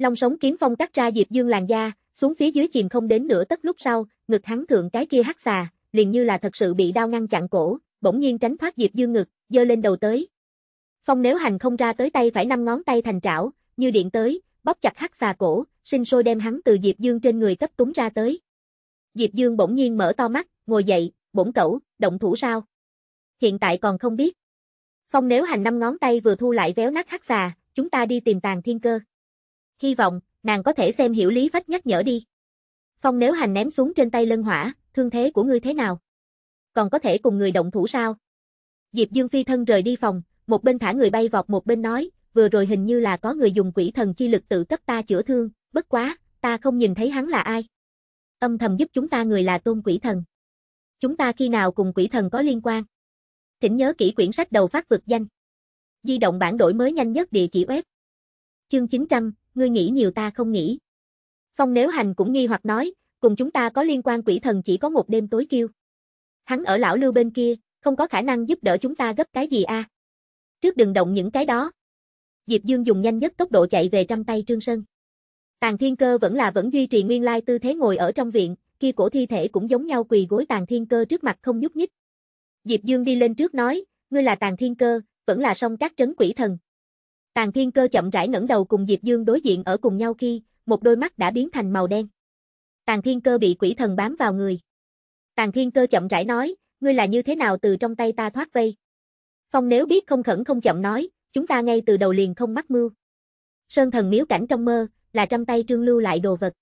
Speaker 1: Long sống kiếm phong cắt ra Diệp Dương làn da, xuống phía dưới chìm không đến nửa tất lúc sau, ngực hắn thượng cái kia hắc xà, liền như là thật sự bị đau ngăn chặn cổ, bỗng nhiên tránh thoát Diệp Dương ngực, giơ lên đầu tới. Phong nếu hành không ra tới tay phải năm ngón tay thành trảo, như điện tới, bóp chặt hắc xà cổ, sinh sôi đem hắn từ Diệp Dương trên người cấp túng ra tới. Diệp Dương bỗng nhiên mở to mắt, ngồi dậy, bỗng cẩu, động thủ sao? Hiện tại còn không biết. Phong nếu hành năm ngón tay vừa thu lại véo nát hắc xà, chúng ta đi tìm tàng thiên cơ hy vọng, nàng có thể xem hiểu Lý Phách nhắc nhở đi. Phong nếu hành ném xuống trên tay lân hỏa, thương thế của ngươi thế nào? Còn có thể cùng người động thủ sao? Diệp Dương Phi thân rời đi phòng, một bên thả người bay vọt một bên nói, vừa rồi hình như là có người dùng quỷ thần chi lực tự cấp ta chữa thương, bất quá, ta không nhìn thấy hắn là ai. Âm thầm giúp chúng ta người là tôn quỷ thần. Chúng ta khi nào cùng quỷ thần có liên quan? Thỉnh nhớ kỹ quyển sách đầu phát vực danh. Di động bản đổi mới nhanh nhất địa chỉ web. Chương 900, ngươi nghĩ nhiều ta không nghĩ. Phong Nếu Hành cũng nghi hoặc nói, cùng chúng ta có liên quan quỷ thần chỉ có một đêm tối kêu. Hắn ở lão lưu bên kia, không có khả năng giúp đỡ chúng ta gấp cái gì a. À? Trước đừng động những cái đó. Diệp Dương dùng nhanh nhất tốc độ chạy về trăm tay Trương Sơn. Tàng Thiên Cơ vẫn là vẫn duy trì nguyên lai tư thế ngồi ở trong viện, kia cổ thi thể cũng giống nhau quỳ gối Tàng Thiên Cơ trước mặt không nhúc nhích. Diệp Dương đi lên trước nói, ngươi là Tàng Thiên Cơ, vẫn là song các trấn quỷ thần, Tàn thiên cơ chậm rãi ngẩng đầu cùng Diệp Dương đối diện ở cùng nhau khi, một đôi mắt đã biến thành màu đen. Tàn thiên cơ bị quỷ thần bám vào người. Tàn thiên cơ chậm rãi nói, ngươi là như thế nào từ trong tay ta thoát vây. Phong nếu biết không khẩn không chậm nói, chúng ta ngay từ đầu liền không mắc mưu. Sơn thần miếu cảnh trong mơ, là trăm tay trương lưu lại đồ vật.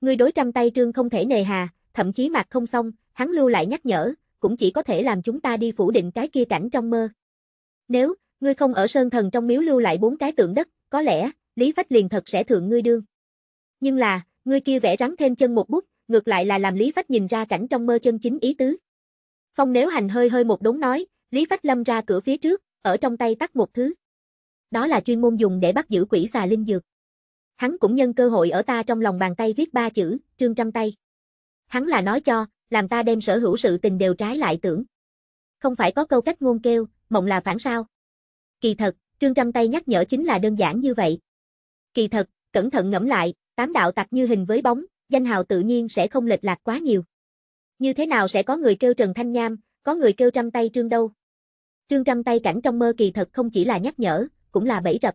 Speaker 1: Ngươi đối trăm tay trương không thể nề hà, thậm chí mặt không xong, hắn lưu lại nhắc nhở, cũng chỉ có thể làm chúng ta đi phủ định cái kia cảnh trong mơ. Nếu, Ngươi không ở sơn thần trong miếu lưu lại bốn cái tượng đất, có lẽ, Lý Phách liền thật sẽ thượng ngươi đương. Nhưng là, ngươi kia vẽ rắn thêm chân một bút, ngược lại là làm Lý Phách nhìn ra cảnh trong mơ chân chính ý tứ. Phong nếu hành hơi hơi một đống nói, Lý Phách lâm ra cửa phía trước, ở trong tay tắt một thứ. Đó là chuyên môn dùng để bắt giữ quỷ xà linh dược. Hắn cũng nhân cơ hội ở ta trong lòng bàn tay viết ba chữ, trương trăm tay. Hắn là nói cho, làm ta đem sở hữu sự tình đều trái lại tưởng. Không phải có câu cách ngôn kêu, mộng là phản sao. Kỳ thật, Trương trăm tay nhắc nhở chính là đơn giản như vậy. Kỳ thật, cẩn thận ngẫm lại, tám đạo tặc như hình với bóng, danh hào tự nhiên sẽ không lệch lạc quá nhiều. Như thế nào sẽ có người kêu Trần Thanh Nham, có người kêu trăm tay Trương đâu? Trương trăm tay cảnh trong mơ kỳ thật không chỉ là nhắc nhở, cũng là bẫy rập.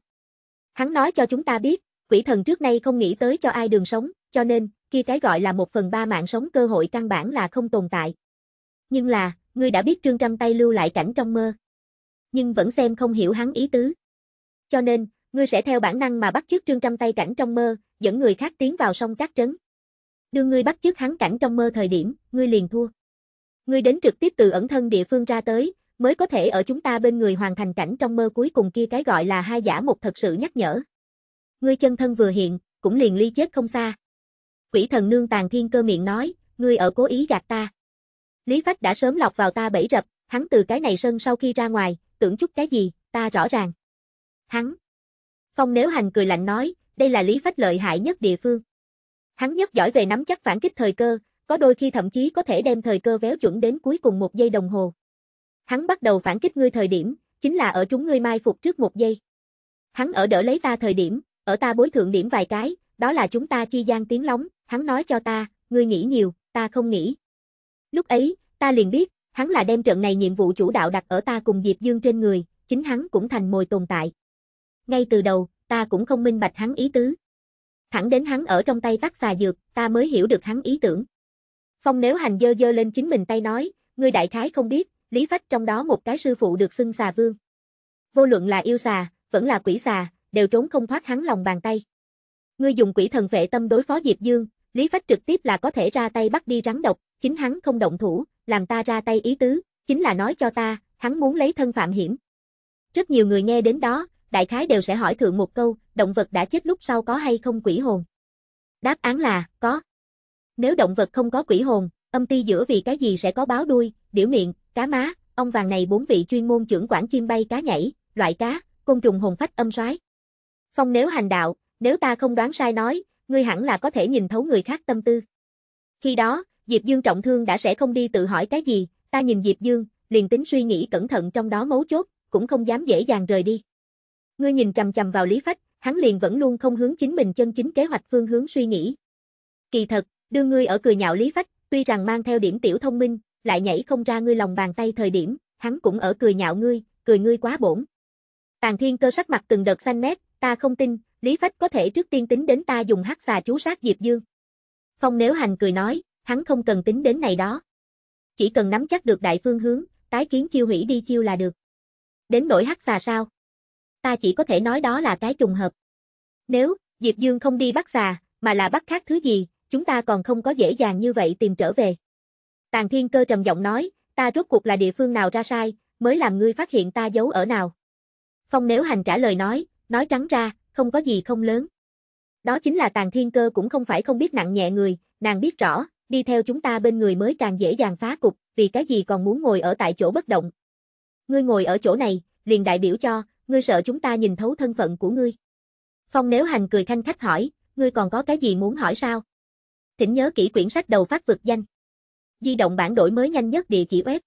Speaker 1: Hắn nói cho chúng ta biết, quỷ thần trước nay không nghĩ tới cho ai đường sống, cho nên, kia cái gọi là một phần ba mạng sống cơ hội căn bản là không tồn tại. Nhưng là, ngươi đã biết Trương trăm tay lưu lại cảnh trong mơ nhưng vẫn xem không hiểu hắn ý tứ. Cho nên, ngươi sẽ theo bản năng mà bắt chước trương trăm tay cảnh trong mơ, dẫn người khác tiến vào sông cát trấn. Đưa ngươi bắt chước hắn cảnh trong mơ thời điểm, ngươi liền thua. Ngươi đến trực tiếp từ ẩn thân địa phương ra tới, mới có thể ở chúng ta bên người hoàn thành cảnh trong mơ cuối cùng kia cái gọi là hai giả một thật sự nhắc nhở. Ngươi chân thân vừa hiện, cũng liền ly chết không xa. Quỷ thần nương tàn thiên cơ miệng nói, ngươi ở cố ý gạt ta. Lý Phách đã sớm lọc vào ta bẫy rập, hắn từ cái này sân sau khi ra ngoài, tưởng chút cái gì, ta rõ ràng. Hắn. Phong nếu hành cười lạnh nói, đây là lý phách lợi hại nhất địa phương. Hắn nhất giỏi về nắm chắc phản kích thời cơ, có đôi khi thậm chí có thể đem thời cơ véo chuẩn đến cuối cùng một giây đồng hồ. Hắn bắt đầu phản kích ngươi thời điểm, chính là ở chúng ngươi mai phục trước một giây. Hắn ở đỡ lấy ta thời điểm, ở ta bối thượng điểm vài cái, đó là chúng ta chi gian tiếng lóng, hắn nói cho ta, ngươi nghĩ nhiều, ta không nghĩ. Lúc ấy, ta liền biết, hắn là đem trận này nhiệm vụ chủ đạo đặt ở ta cùng Diệp Dương trên người, chính hắn cũng thành mồi tồn tại. Ngay từ đầu, ta cũng không minh bạch hắn ý tứ. Thẳng đến hắn ở trong tay tắc xà dược, ta mới hiểu được hắn ý tưởng. Phong nếu hành dơ dơ lên chính mình tay nói, ngươi đại khái không biết, Lý Phách trong đó một cái sư phụ được xưng xà vương. Vô luận là yêu xà, vẫn là quỷ xà, đều trốn không thoát hắn lòng bàn tay. Ngươi dùng quỷ thần vệ tâm đối phó Diệp Dương, Lý Phách trực tiếp là có thể ra tay bắt đi rắn độc, chính hắn không động thủ, làm ta ra tay ý tứ, chính là nói cho ta, hắn muốn lấy thân phạm hiểm. Rất nhiều người nghe đến đó, đại khái đều sẽ hỏi thượng một câu, động vật đã chết lúc sau có hay không quỷ hồn? Đáp án là, có. Nếu động vật không có quỷ hồn, âm ti giữa vì cái gì sẽ có báo đuôi, điểu miệng, cá má, ông vàng này bốn vị chuyên môn trưởng quản chim bay cá nhảy, loại cá, côn trùng hồn phách âm soái. Phong nếu hành đạo, nếu ta không đoán sai nói, ngươi hẳn là có thể nhìn thấu người khác tâm tư. Khi đó, Diệp Dương trọng thương đã sẽ không đi tự hỏi cái gì, ta nhìn Diệp Dương, liền tính suy nghĩ cẩn thận trong đó mấu chốt, cũng không dám dễ dàng rời đi. Ngươi nhìn chầm chầm vào Lý Phách, hắn liền vẫn luôn không hướng chính mình chân chính kế hoạch phương hướng suy nghĩ. Kỳ thật, đưa ngươi ở cười nhạo Lý Phách, tuy rằng mang theo điểm tiểu thông minh, lại nhảy không ra ngươi lòng bàn tay thời điểm, hắn cũng ở cười nhạo ngươi, cười ngươi quá bổn. Tàn Thiên cơ sắc mặt từng đợt xanh mét, ta không tin, Lý Phách có thể trước tiên tính đến ta dùng hắc xà chú sát Diệp Dương. Phong Nếu Hành cười nói, hắn không cần tính đến này đó. Chỉ cần nắm chắc được đại phương hướng, tái kiến chiêu hủy đi chiêu là được. Đến nỗi hắc xà sao? Ta chỉ có thể nói đó là cái trùng hợp. Nếu, Diệp Dương không đi bắt xà, mà là bắt khác thứ gì, chúng ta còn không có dễ dàng như vậy tìm trở về. Tàng Thiên Cơ trầm giọng nói, ta rốt cuộc là địa phương nào ra sai, mới làm ngươi phát hiện ta giấu ở nào. Phong Nếu Hành trả lời nói, nói trắng ra, không có gì không lớn. Đó chính là Tàng Thiên Cơ cũng không phải không biết nặng nhẹ người, nàng biết rõ, đi theo chúng ta bên người mới càng dễ dàng phá cục, vì cái gì còn muốn ngồi ở tại chỗ bất động. Ngươi ngồi ở chỗ này, liền đại biểu cho, ngươi sợ chúng ta nhìn thấu thân phận của ngươi. Phong Nếu Hành cười khanh khách hỏi, ngươi còn có cái gì muốn hỏi sao? Thỉnh nhớ kỹ quyển sách đầu phát vực danh. Di động bản đổi mới nhanh nhất địa chỉ web